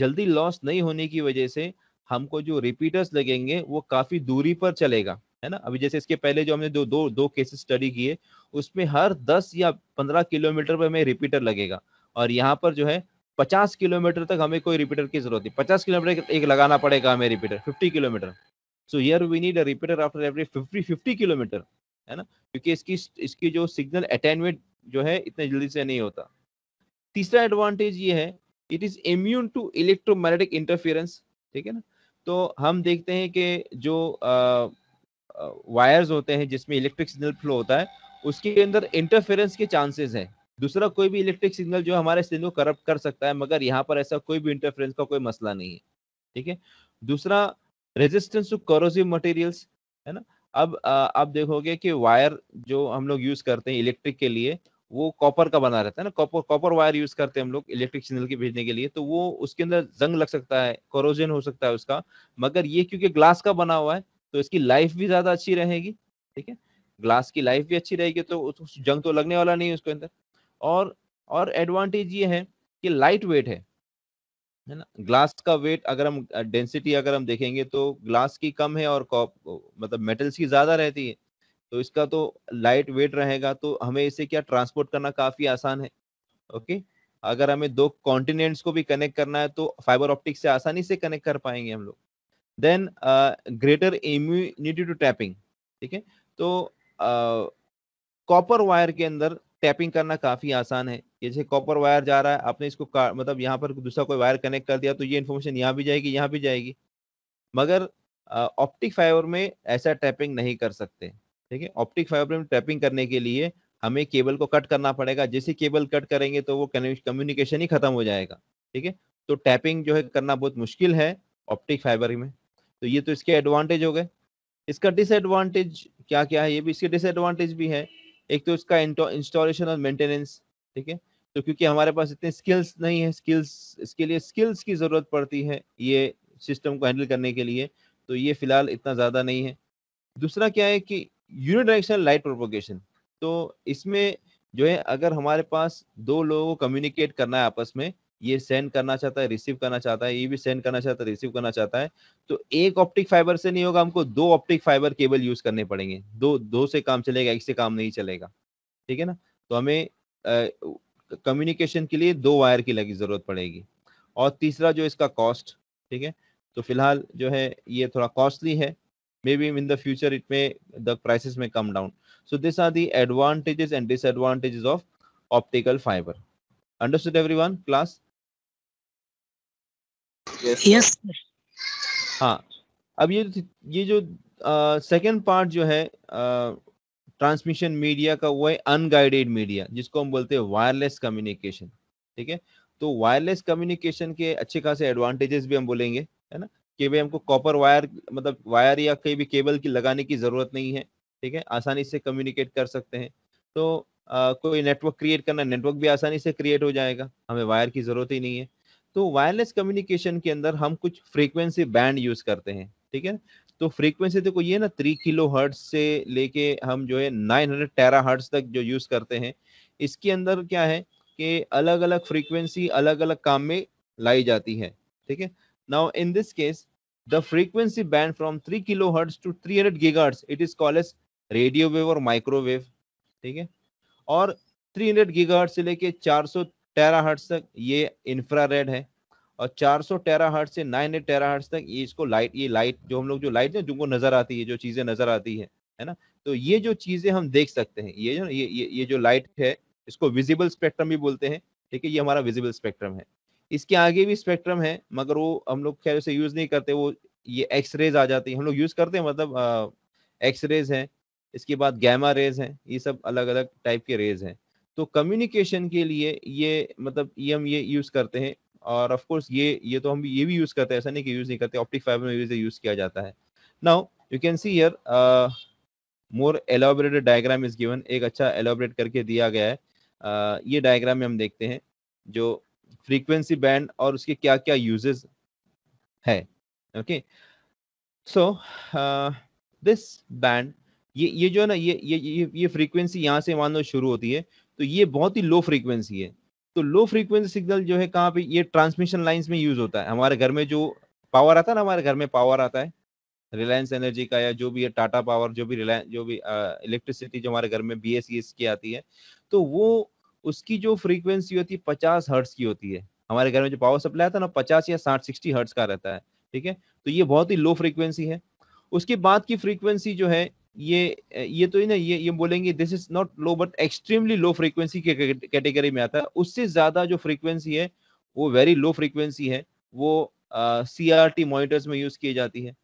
जल्दी लॉस नहीं होने की वजह से हमको जो रिपीटर्स लगेंगे वो काफ़ी दूरी पर चलेगा है ना अभी जैसे इसके पहले जो हमने दो दो दो केसेस स्टडी किए उसमें हर 10 या 15 किलोमीटर पर हमें रिपीटर लगेगा और यहाँ पर जो है 50 किलोमीटर तक हमें कोई रिपीटर की जरूरत नहीं 50 किलोमीटर एक लगाना पड़ेगा हमें repeater 50 kilometre so here we need a repeater after every 50 50 kilometre है ना क्योंकि इसकी इसकी जो सिग्नल अटेनमेंट जो है इतने जल्दी से नहीं होता तीसरा एडवांटेज ये है it is immune to electromagnetic interference ठीक है ना तो हम देखते हैं कि जो वायर्स होते हैं जिसमें इलेक्ट्रिक सिग्नल फ्लो होता है उसके अंदर इंटरफेरेंस के चांसेस हैं दूसरा कोई भी इलेक्ट्रिक सिग्नल जो हमारे सिग्नल को करप्ट कर सकता है मगर यहाँ पर ऐसा कोई भी इंटरफेरेंस का कोई मसला नहीं है ठीक है दूसरा रेजिस्टेंस टू करोसिव मटेरियल्स है ना अब आप देखोगे कि वायर जो हम लोग यूज करते हैं इलेक्ट्रिक के लिए वो कॉपर का बना रहता है ना कॉपर कॉपर वायर यूज करते हैं हम लोग इलेक्ट्रिक सिग्नल के भेजने के लिए तो वो उसके अंदर जंग लग सकता है कोरोजन हो सकता है उसका मगर ये क्योंकि ग्लास का बना हुआ है तो इसकी लाइफ भी ज्यादा अच्छी रहेगी ठीक है ग्लास की लाइफ भी अच्छी रहेगी तो जंग तो लगने वाला नहीं है उसके अंदर और और एडवांटेज ये है कि लाइट वेट है है ना ग्लास का वेट अगर हम डेंसिटी अगर हम देखेंगे तो ग्लास की कम है और मतलब मेटल्स की ज़्यादा रहती है तो इसका तो लाइट वेट रहेगा तो हमें इसे क्या ट्रांसपोर्ट करना काफ़ी आसान है ओके अगर हमें दो कॉन्टिनेंट्स को भी कनेक्ट करना है तो फाइबर ऑप्टिक से आसानी से कनेक्ट कर पाएंगे हम लोग then greater immunity to tapping ठीक है तो कॉपर uh, वायर के अंदर टैपिंग करना काफ़ी आसान है जैसे कॉपर वायर जा रहा है आपने इसको मतलब यहाँ पर दूसरा कोई वायर कनेक्ट कर दिया तो ये इन्फॉर्मेशन यहाँ भी जाएगी यहाँ भी जाएगी मगर ऑप्टिक फाइबर में ऐसा टैपिंग नहीं कर सकते ठीक है ऑप्टिक फाइबर में टैपिंग करने के लिए हमें केबल को कट करना पड़ेगा जैसे केबल कट करेंगे तो वो कम्युनिकेशन ही खत्म हो जाएगा ठीक है तो टैपिंग जो है करना बहुत मुश्किल है ऑप्टिक फाइबर में तो ये तो इसके एडवांटेज हो गए इसका डिसएडवांटेज क्या क्या है ये भी इसके डिसएडवांटेज भी है एक तो इसका इंस्टॉलेशन और मेंटेनेंस ठीक है तो क्योंकि हमारे पास इतने स्किल्स नहीं है स्किल्स इसके लिए स्किल्स की ज़रूरत पड़ती है ये सिस्टम को हैंडल करने के लिए तो ये फिलहाल इतना ज़्यादा नहीं है दूसरा क्या है कि यूनिडायरेक्शनल लाइट प्रोपोगेशन तो इसमें जो है अगर हमारे पास दो लोगों को कम्युनिकेट करना है आपस में ये सेंड करना चाहता है रिसीव करना चाहता है ये भी सेंड करना चाहता है रिसीव करना चाहता है तो एक ऑप्टिक फाइबर से नहीं होगा हमको दो ऑप्टिक फाइबर केबल यूज करने पड़ेंगे दो दो से काम चलेगा एक से काम नहीं चलेगा ठीक है ना तो हमें कम्युनिकेशन के लिए दो वायर की लगी जरूरत पड़ेगी और तीसरा जो इसका कॉस्ट ठीक है तो फिलहाल जो है ये थोड़ा कॉस्टली है maybe in the future it may the prices में come down so these are the advantages and disadvantages of optical fiber understood everyone class yes. हाँ अब ये तो, ये जो सेकेंड uh, पार्ट जो है ट्रांसमिशन uh, मीडिया का वो है अनगाइडेड मीडिया जिसको हम बोलते हैं वायरलेस कम्युनिकेशन ठीक है तो वायरलेस कम्युनिकेशन के अच्छे खासे एडवांटेजेस भी हम बोलेंगे है ना कि भाई हमको कॉपर वायर मतलब वायर या कहीं भी केबल की लगाने की ज़रूरत नहीं है ठीक है आसानी से कम्युनिकेट कर सकते हैं तो आ, कोई नेटवर्क क्रिएट करना नेटवर्क भी आसानी से क्रिएट हो जाएगा हमें वायर की ज़रूरत ही नहीं है तो वायरलेस कम्युनिकेशन के अंदर हम कुछ फ्रीक्वेंसी बैंड यूज करते हैं ठीक है तो फ्रीक्वेंसी देखो ये ना थ्री किलो हर्ट्स से लेके हम जो है नाइन हंड्रेड टेरा हर्ट्स तक जो यूज करते हैं इसके अंदर क्या है कि अलग अलग फ्रीक्वेंसी अलग अलग काम में लाई जाती है ठीक है now in this case the frequency band from three kilo hertz to three hundred gigahertz it is called as radio wave और माइक्रोवेव ठीक है और थ्री हंड्रेड गीगाहर्ट्ज से लेके चार सौ टेरा हर्ट्स तक ये इंफ्रा रेड है और 400 टेरा हर्ट से एट टेरा हर्ट तक ये इसको लाइट ये लाइट जो हम लोग जो लाइट है जिनको नजर आती है जो चीजें नजर आती है है ना तो ये जो चीजें हम देख सकते हैं ये जो ये ये, ये जो लाइट है इसको विजिबल स्पेक्ट्रम भी बोलते हैं ठीक है ये हमारा विजिबल स्पेक्ट्रम है इसके आगे भी स्पेक्ट्रम है मगर वो हम लोग खैर उसे यूज नहीं करते वो ये एक्स रेज आ जाती है हम लोग यूज करते हैं मतलब एक्स रेज है इसके बाद गैमा रेज है ये सब अलग अलग टाइप के रेज हैं तो कम्युनिकेशन के लिए ये मतलब ये हम ये यूज़ करते हैं और ऑफ कोर्स ये ये तो हम ये भी यूज़ करते हैं ऐसा नहीं कि यूज़ नहीं करते ऑप्टिक फाइबर में यूज़ किया जाता है now you can see here more elaborated diagram is given एक अच्छा एलोबरेट करके दिया गया है uh, ये डायग्राम में हम देखते हैं जो फ्रीक्वेंसी बैंड और उसके क्या क्या यूजेस है ओके सो दिस बैंड ये ये जो है ना ये ये ये, ये फ्रीक्वेंसी यहाँ से मान लो शुरू होती है तो ये बहुत ही लो फ्रीक्वेंसी है तो लो फ्रीक्वेंसी सिग्नल जो है कहाँ पे ये ट्रांसमिशन लाइंस में यूज होता है हमारे घर में जो पावर आता है ना हमारे घर में पावर आता है रिलायंस एनर्जी का या जो भी है टाटा पावर जो भी रिलायंस जो भी इलेक्ट्रिसिटी जो हमारे घर में बी एस e की आती है तो वो उसकी जो फ्रीक्वेंसी होती है पचास हर्ट्स की होती है हमारे घर में जो पावर सप्लाई आता है ना पचास या साठ सिक्सटी हर्ट्स का रहता है ठीक है तो ये बहुत ही लो फ्रीक्वेंसी है उसके बाद की फ्रीक्वेंसी जो है ये ये तो ही ना ये ये बोलेंगे this is not low but extremely low frequency के कैटेगरी में आता है उससे ज़्यादा जो फ्रीक्वेंसी है वो वेरी लो फ्रीक्वेंसी है वो सी आर टी मोनिटर्स में यूज़ की जाती है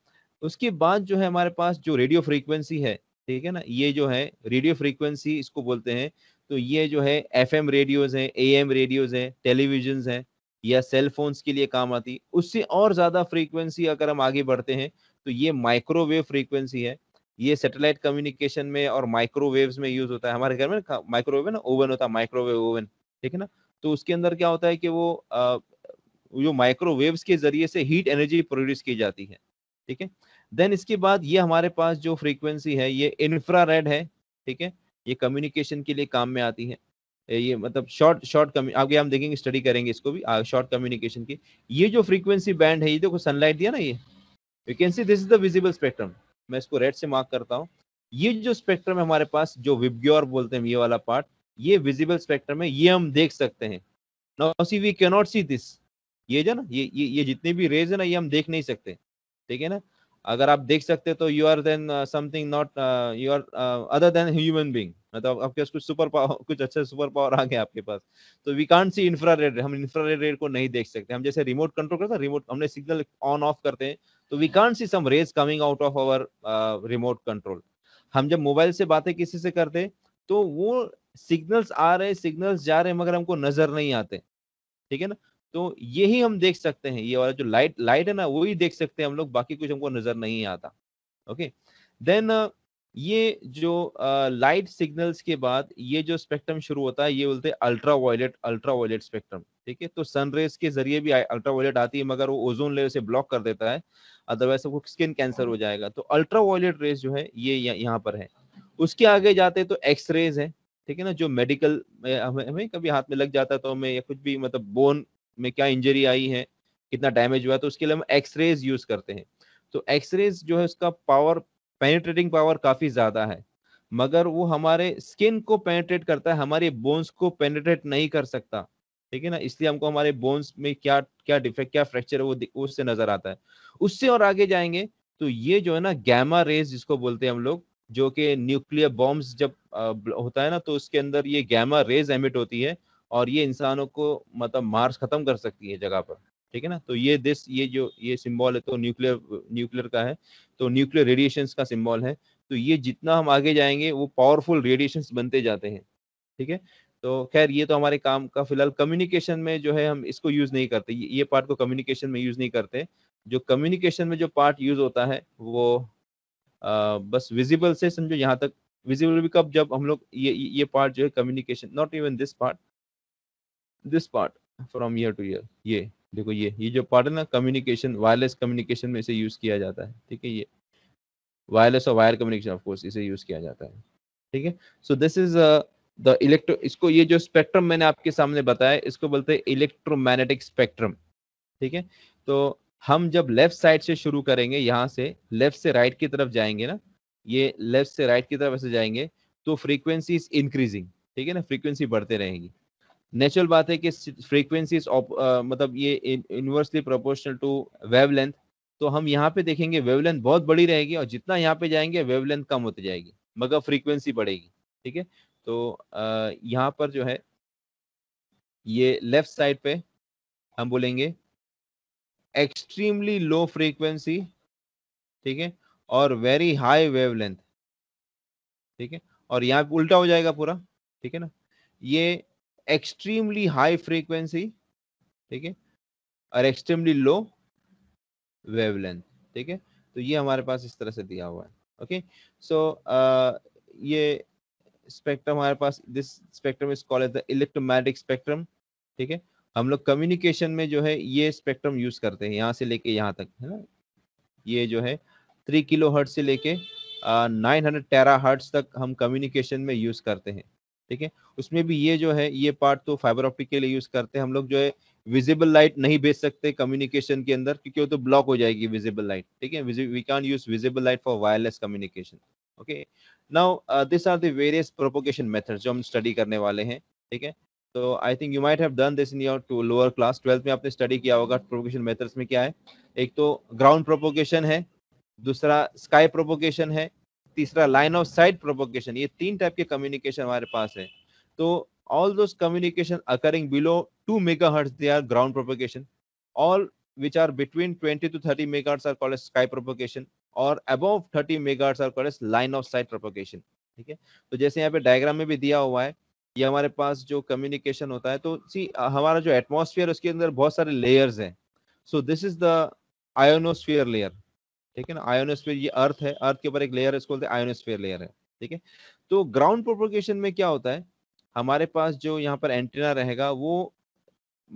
उसके बाद जो है हमारे पास जो रेडियो फ्रीक्वेंसी है ठीक है ना ये जो है रेडियो फ्रीक्वेंसी इसको बोलते हैं तो ये जो है एफ एम रेडियोज हैं ए एम रेडियोज हैं टेलीविजन हैं या सेल फोन्स के लिए काम आती उससे और ज़्यादा फ्रीक्वेंसी अगर हम आगे बढ़ते हैं तो ये माइक्रोवेव फ्रीक्वेंसी है ये सैटेलाइट कम्युनिकेशन में और माइक्रोवेव्स में यूज होता है हमारे घर में माइक्रोवेव है ना ओवन होता है माइक्रोवेव ओवन ठीक है ना तो उसके अंदर क्या होता है कि वो आ, जो माइक्रोवेव्स के जरिए से हीट एनर्जी प्रोड्यूस की जाती है ठीक है देन इसके बाद ये हमारे पास जो फ्रीक्वेंसी है ये इंफ्रा है ठीक है ये कम्युनिकेशन के लिए काम में आती है ये मतलब शॉर्ट शॉर्ट आगे हम देखेंगे स्टडी करेंगे इसको भी शॉर्ट कम्युनिकेशन की ये जो फ्रीक्वेंसी बैंड है ये देखो सनलाइट दिया ना ये you can see this is the visible spectrum मैं इसको रेड से मार्क करता हूँ ये जो स्पेक्ट्रम है हमारे पास जो विब्योर बोलते हैं ये वाला पार्ट ये विजिबल स्पेक्ट्रम है ये हम देख सकते हैं now see we can not see this ये जो ना ये ये, ये जितने भी रेज है ना ये हम देख नहीं सकते ठीक है ना अगर आप देख सकते तो you are then something not you are other than human being मतलब तो आपके पास कुछ सुपर पावर कुछ अच्छे सुपर पावर आ गए आपके पास तो we can't see infrared हम इंफ्रा रेड को नहीं देख सकते हम जैसे रिमोट कंट्रोल करते हैं रिमोट हमने सिग्नल ऑन ऑफ करते हैं तो we can't see some rays coming out of our remote control हम जब मोबाइल से बातें किसी से करते तो वो सिग्नल्स आ रहे सिग्नल्स जा रहे मगर हमको नजर नहीं आते ठीक है ना तो यही हम देख सकते हैं ये वाला जो लाइट लाइट है ना वही देख सकते हैं हम लोग बाकी कुछ हमको नजर नहीं आता ओके देन uh, ये जो लाइट सिग्नल्स के बाद ये जो स्पेक्ट्रम शुरू होता है ये बोलते हैं ultraviolet ultraviolet spectrum ठीक है तो सन रेज के जरिए भी अल्ट्रा वायलेट आती है मगर वो ओजोन लेयर से ब्लॉक कर देता है अदरवाइज सबको स्किन कैंसर हो जाएगा तो अल्ट्रा वायलेट रेज जो है ये यहाँ पर है उसके आगे जाते तो एक्स रेज है ठीक है ना जो मेडिकल हमें, हमें कभी हाथ में लग जाता है तो हमें या कुछ भी मतलब बोन में क्या इंजरी आई है कितना डैमेज हुआ तो उसके लिए हम एक्स रेज यूज करते हैं तो एक्सरेज जो है उसका पावर पेनिट्रेटिंग पावर काफी ज्यादा है मगर वो हमारे स्किन को पेनिट्रेट करता है हमारे बोन्स को पेनिट्रेट नहीं कर सकता ठीक है ना इसलिए हमको हमारे बोन्स में क्या क्या डिफेक्ट क्या फ्रैक्चर है वो उससे नजर आता है उससे और आगे जाएंगे तो ये जो है ना गैमा रेज जिसको बोलते हैं हम लोग जो कि न्यूक्लियर बॉम्ब्स जब होता है ना तो उसके अंदर ये गैमा रेज एमिट होती है और ये इंसानों को मतलब मार्स खत्म कर सकती है जगह पर ठीक है ना तो ये दिस ये जो ये सिम्बॉल है तो न्यूक्लियर न्यूक्लियर का है तो न्यूक्लियर रेडिएशन का सिम्बॉल है तो ये जितना हम आगे जाएंगे वो पावरफुल रेडिएशन बनते जाते हैं ठीक है तो खैर ये तो हमारे काम का फिलहाल कम्युनिकेशन में जो है हम इसको यूज़ नहीं करते ये पार्ट को कम्युनिकेशन में यूज़ नहीं करते जो कम्युनिकेशन में जो पार्ट यूज़ होता है वो आ, बस विजिबल से समझो यहाँ तक विजिबल भी कब जब हम लोग ये ये पार्ट जो है communication not even this part this part from year to year ये देखो ये ये जो पार्ट है ना कम्युनिकेशन वायरलेस कम्युनिकेशन में इसे यूज़ किया जाता है ठीक है ये वायरलेस और वायर कम्युनिकेशन ऑफकोर्स इसे यूज़ किया जाता है ठीक है so this is the electro इसको ये जो स्पेक्ट्रम मैंने आपके सामने बताया इसको बोलते हैं इलेक्ट्रोमैग्नेटिक स्पेक्ट्रम ठीक है तो हम जब लेफ्ट साइड से शुरू करेंगे यहाँ से लेफ्ट से राइट right की तरफ जाएंगे ना ये लेफ्ट से राइट right की तरफ ऐसे जाएंगे तो फ्रीक्वेंसी इज इंक्रीजिंग ठीक है ना फ्रीक्वेंसी बढ़ते रहेगी नेचुरल बात है कि फ्रीक्वेंसीज uh, मतलब ये इनवर्सली प्रोपोर्शनल टू वेवलेंथ तो हम यहाँ पे देखेंगे वेवलेंथ बहुत बड़ी रहेगी और जितना यहाँ पे जाएंगे वेवलेंथ कम होती जाएगी मगर फ्रीक्वेंसी बढ़ेगी ठीक है तो uh, यहाँ पर जो है ये लेफ्ट साइड पे हम बोलेंगे एक्सट्रीमली लो फ्रीक्वेंसी ठीक है और वेरी हाई वेवलेंथ ठीक है और यहाँ उल्टा हो जाएगा पूरा ठीक है ना ये एक्सट्रीमली हाई फ्रीक्वेंसी ठीक है और एक्सट्रीमली लो वेवलेंथ ठीक है तो ये हमारे पास इस तरह से दिया हुआ है ओके सो so, uh, ये स्पेक्ट्रम हमारे पास this spectrum is called the electromagnetic spectrum ठीक है हम लोग कम्युनिकेशन में जो है ये स्पेक्ट्रम यूज करते हैं यहाँ से लेके यहाँ तक है ना ये जो है थ्री किलो हर्ट से लेके नाइन हंड्रेड टेरा हर्ट्स तक हम कम्युनिकेशन में यूज करते हैं ठीक है उसमें भी ये जो है ये पार्ट तो फाइबर ऑप्टिक के लिए यूज करते हैं हम लोग जो है विजिबल लाइट नहीं भेज सकते कम्युनिकेशन के अंदर क्योंकि वो तो ब्लॉक हो जाएगी विजिबल लाइट ठीक है we can use visible light for wireless communication okay now this are the various propagation methods जो हम स्टडी करने वाले हैं ठीक है तो I think you might have done this in your to lower class twelfth में आपने स्टडी किया होगा प्रोपोगेशन मेथड्स में क्या है एक तो ग्राउंड प्रोपोगेशन है दूसरा स्काई प्रोपोगेशन है तीसरा लाइन ऑफ साइट प्रोपोगेशन ये तीन टाइप के कम्युनिकेशन हमारे पास है तो all those communication occurring below two mega hertz they are ground propagation all which are between 20 to 30 megahertz are call as sky propagation और thirty mega hertz are call as line of sight propagation ठीक है तो जैसे यहाँ पे डायग्राम में भी दिया हुआ है ये हमारे पास जो कम्युनिकेशन होता है तो सी हमारा जो एटमोसफियर उसके अंदर बहुत सारे लेयर्स हैं so this is the ionosphere layer ठीक है ना आयोनोस्फेयर ये अर्थ है अर्थ के ऊपर एक लेयर है इसको बोलते हैं आयोनोस्फेयर लेयर है ठीक है तो ग्राउंड प्रोपोगेशन में क्या होता है हमारे पास जो यहाँ पर एंटीना रहेगा वो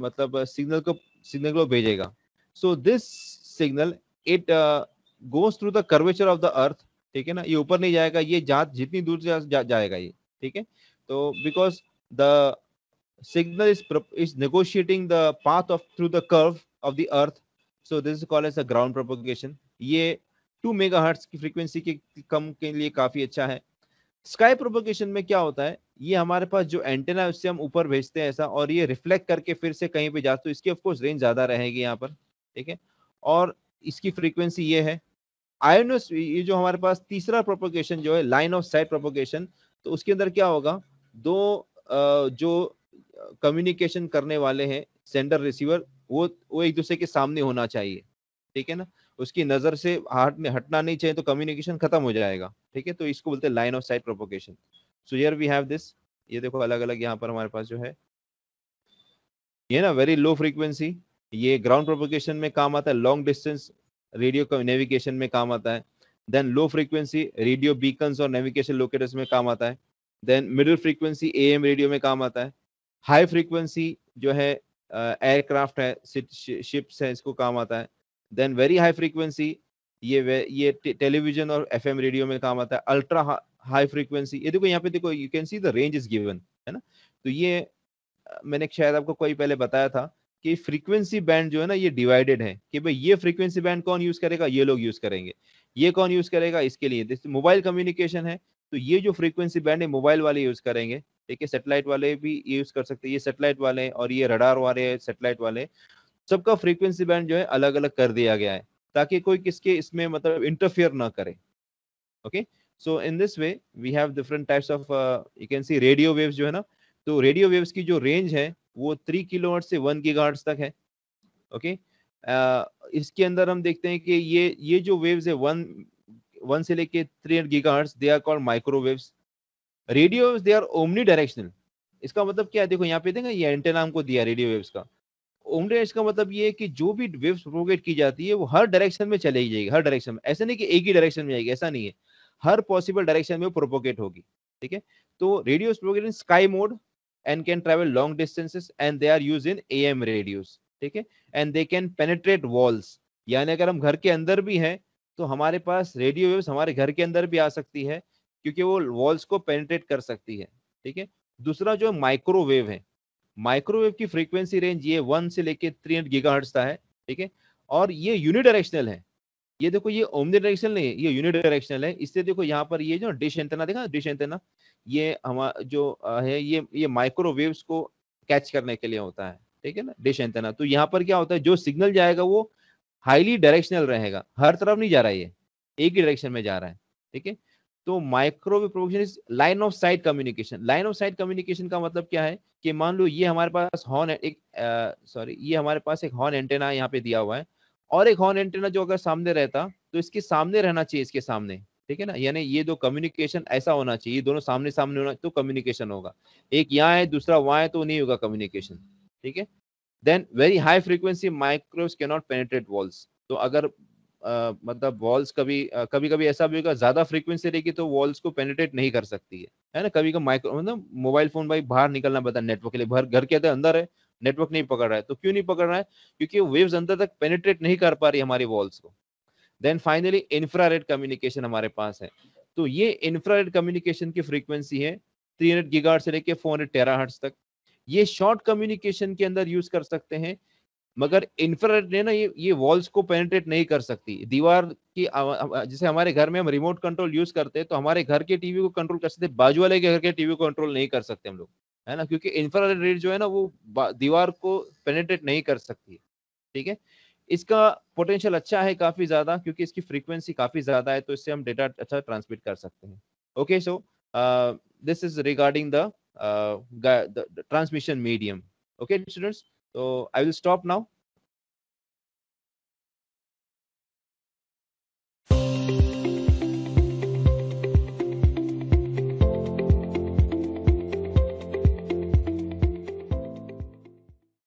मतलब सिग्नल को सिग्नल को भेजेगा so this signal it goes through the curvature of the earth ठीक है ना ये ऊपर नहीं जाएगा ये जात जितनी दूर जा, जा, जाएगा ये ठीक है तो because the signal is is negotiating the path of through the curve of the earth so this is called as the ground propagation ये टू मेगा हर्ट्स की फ्रीक्वेंसी के कम के लिए काफ़ी अच्छा है स्काई प्रोपोगेशन में क्या होता है ये हमारे पास जो एंटेना है उससे हम ऊपर भेजते हैं ऐसा और ये रिफ्लेक्ट करके फिर से कहीं पे जाते तो इसकी ऑफकोर्स रेंज ज़्यादा रहेगी यहाँ पर ठीक है और इसकी फ्रीक्वेंसी ये है आयोनोस ये जो हमारे पास तीसरा प्रोपोगेशन जो है लाइन ऑफ साइट प्रोपोगेशन तो उसके अंदर क्या होगा दो जो कम्युनिकेशन करने वाले हैं सेंडर रिसीवर वो वो एक दूसरे के सामने होना चाहिए ठीक है ना उसकी नजर से हाट में हटना नहीं चाहिए तो कम्युनिकेशन खत्म हो जाएगा ठीक है तो इसको बोलते हैं line of sight propagation so here we have this ये देखो अलग अलग यहाँ पर हमारे पास जो है ये ना वेरी लो फ्रिक्वेंसी ये ग्राउंड प्रोपोकेशन में काम आता है लॉन्ग डिस्टेंस रेडियो नेविगेशन में काम आता है then low frequency radio beacons और नेविगेशन लोकेटर्स में काम आता है then middle A M radio में काम आता है हाई फ्रिक्वेंसी जो है एयरक्राफ्ट uh, है शिप्स है इसको काम आता है देन वेरी हाई फ्रीक्वेंसी ये ये टेलीविजन और एम रेडियो में काम आता है अल्ट्रा हाई फ्रीक्वेंसी ये देखो यहाँ पे देखो you can see the range is given है ना तो ये मैंने शायद आपको कोई पहले बताया था कि फ्रीक्वेंसी बैंड जो है ना ये डिवाइडेड है कि भाई ये फ्रीक्वेंसी बैंड कौन यूज करेगा ये लोग यूज करेंगे ये कौन यूज करेगा इसके लिए मोबाइल कम्युनिकेशन है तो ये जो फ्रीक्वेंसी बैंड है मोबाइल वाले यूज करेंगे ठीक है सेटेलाइट वाले भी यूज कर सकते हैं ये सेटेलाइट वाले और ये रडार वाले सेटेलाइट वाले सबका फ्रीक्वेंसी बैंड जो है अलग अलग कर दिया गया है ताकि कोई किसके इसमें मतलब इंटरफियर ना करे okay so in this way we have different types of you can see radio waves जो है ना तो रेडियो वेव्स की जो रेंज है वो थ्री किलो से वन गीगाहर्ट्ज तक है ओके okay? uh, इसके अंदर हम देखते हैं कि ये ये जो वेव्स है वन वन से लेके three hundred they are called microwaves radio they are omnidirectional इसका मतलब क्या है देखो यहाँ पे देखें ये एंटेना हमको दिया रेडियो वेव्स का ओमडे इसका मतलब ये है कि जो भी वेव्स प्रोपोगेट की जाती है वो हर डायरेक्शन में चली जाएगी हर डायरेक्शन में ऐसा नहीं कि एक ही डायरेक्शन में जाएगी ऐसा नहीं है हर पॉसिबल डायरेक्शन में प्रोपोगेट होगी ठीक है तो radio propagate in sky mode and can travel long long and they are use in A M radios ठीक है and they can penetrate walls यानी अगर हम घर के अंदर भी हैं तो हमारे पास रेडियो वेव्स हमारे घर के अंदर भी आ सकती है क्योंकि वो वॉल्स को पेनेट्रेट कर सकती है ठीक है दूसरा जो माइक्रोवेव है माइक्रोवेव की फ्रीक्वेंसी रेंज ये वन से लेके थ्री हंड्रेड गीगा का है ठीक है और ये यूनिडायरेक्शनल है ये देखो ये ओमनी डायरेक्शनल नहीं है ये यूनिट डायरेक्शनल है इससे देखो यहाँ पर ये जो डिश एंटेना देखा डिश एंटेना ये हमारा जो है ये ये माइक्रोवेव्स को कैच करने के लिए होता है ठीक है ना डिश एंटेना तो यहाँ पर क्या होता है जो सिग्नल जाएगा वो हाईली डायरेक्शनल रहेगा हर तरफ नहीं जा रहा है ये एक ही डायरेक्शन में जा रहा है ठीक है तो microwave propagation is line of sight communication line of sight communication का मतलब क्या है कि मान लो ये हमारे पास हॉर्न एक सॉरी ये हमारे पास एक हॉर्न एंटेना यहाँ पे दिया हुआ है और एक हॉर्न एंटेना जो अगर सामने रहता तो इसके सामने रहना चाहिए इसके सामने ठीक है ना यानी ये दो कम्युनिकेशन ऐसा होना चाहिए दोनों सामने सामने होना तो कम्युनिकेशन होगा एक यहाँ है दूसरा वहां है तो नहीं होगा कम्युनिकेशन ठीक है then very high frequency microwave can not penetrate walls तो अगर मतलब वॉल्स कभी कभी कभी ऐसा भी होगा ज्यादा फ्रीक्वेंसी रहेगी तो वॉल्स को पेनिट्रेट नहीं कर सकती है है ना कभी कभी माइक्रो मतलब मोबाइल फोन भाई बाहर निकलना पड़ता है नेटवर्क के लिए घर घर के अंदर है नेटवर्क नहीं पकड़ रहा है तो क्यों नहीं पकड़ रहा है क्योंकि वेव्स अंदर तक पेनिट्रेट नहीं कर पा रही हमारी वॉल्स को देन फाइनली इंफ्रारेड कम्युनिकेशन हमारे पास है तो ये इंफ्रा कम्युनिकेशन की फ्रीक्वेंसी है थ्री हंड्रेड से लेके हंड्रेड टेराहर्ट्ज तक ये शॉर्ट कम्युनिकेशन के अंदर यूज कर सकते हैं मगर इंफ्रारेड ने ना ये ये वॉल्स को पेनिट्रेट नहीं कर सकती दीवार की जैसे हमारे घर में हम रिमोट कंट्रोल यूज करते हैं तो हमारे घर के टीवी को कंट्रोल कर सकते बाजू वाले के घर के टीवी को कंट्रोल नहीं कर सकते हम लोग है ना क्योंकि इंफ्रारेड रेड जो है ना वो दीवार को पेनिट्रेट नहीं कर सकती ठीक है इसका पोटेंशियल अच्छा है काफी ज्यादा क्योंकि इसकी फ्रीक्वेंसी काफी ज्यादा है तो इससे हम डेटा अच्छा ट्रांसमिट कर सकते हैं okay so this is regarding the transmission medium okay students So I will stop now.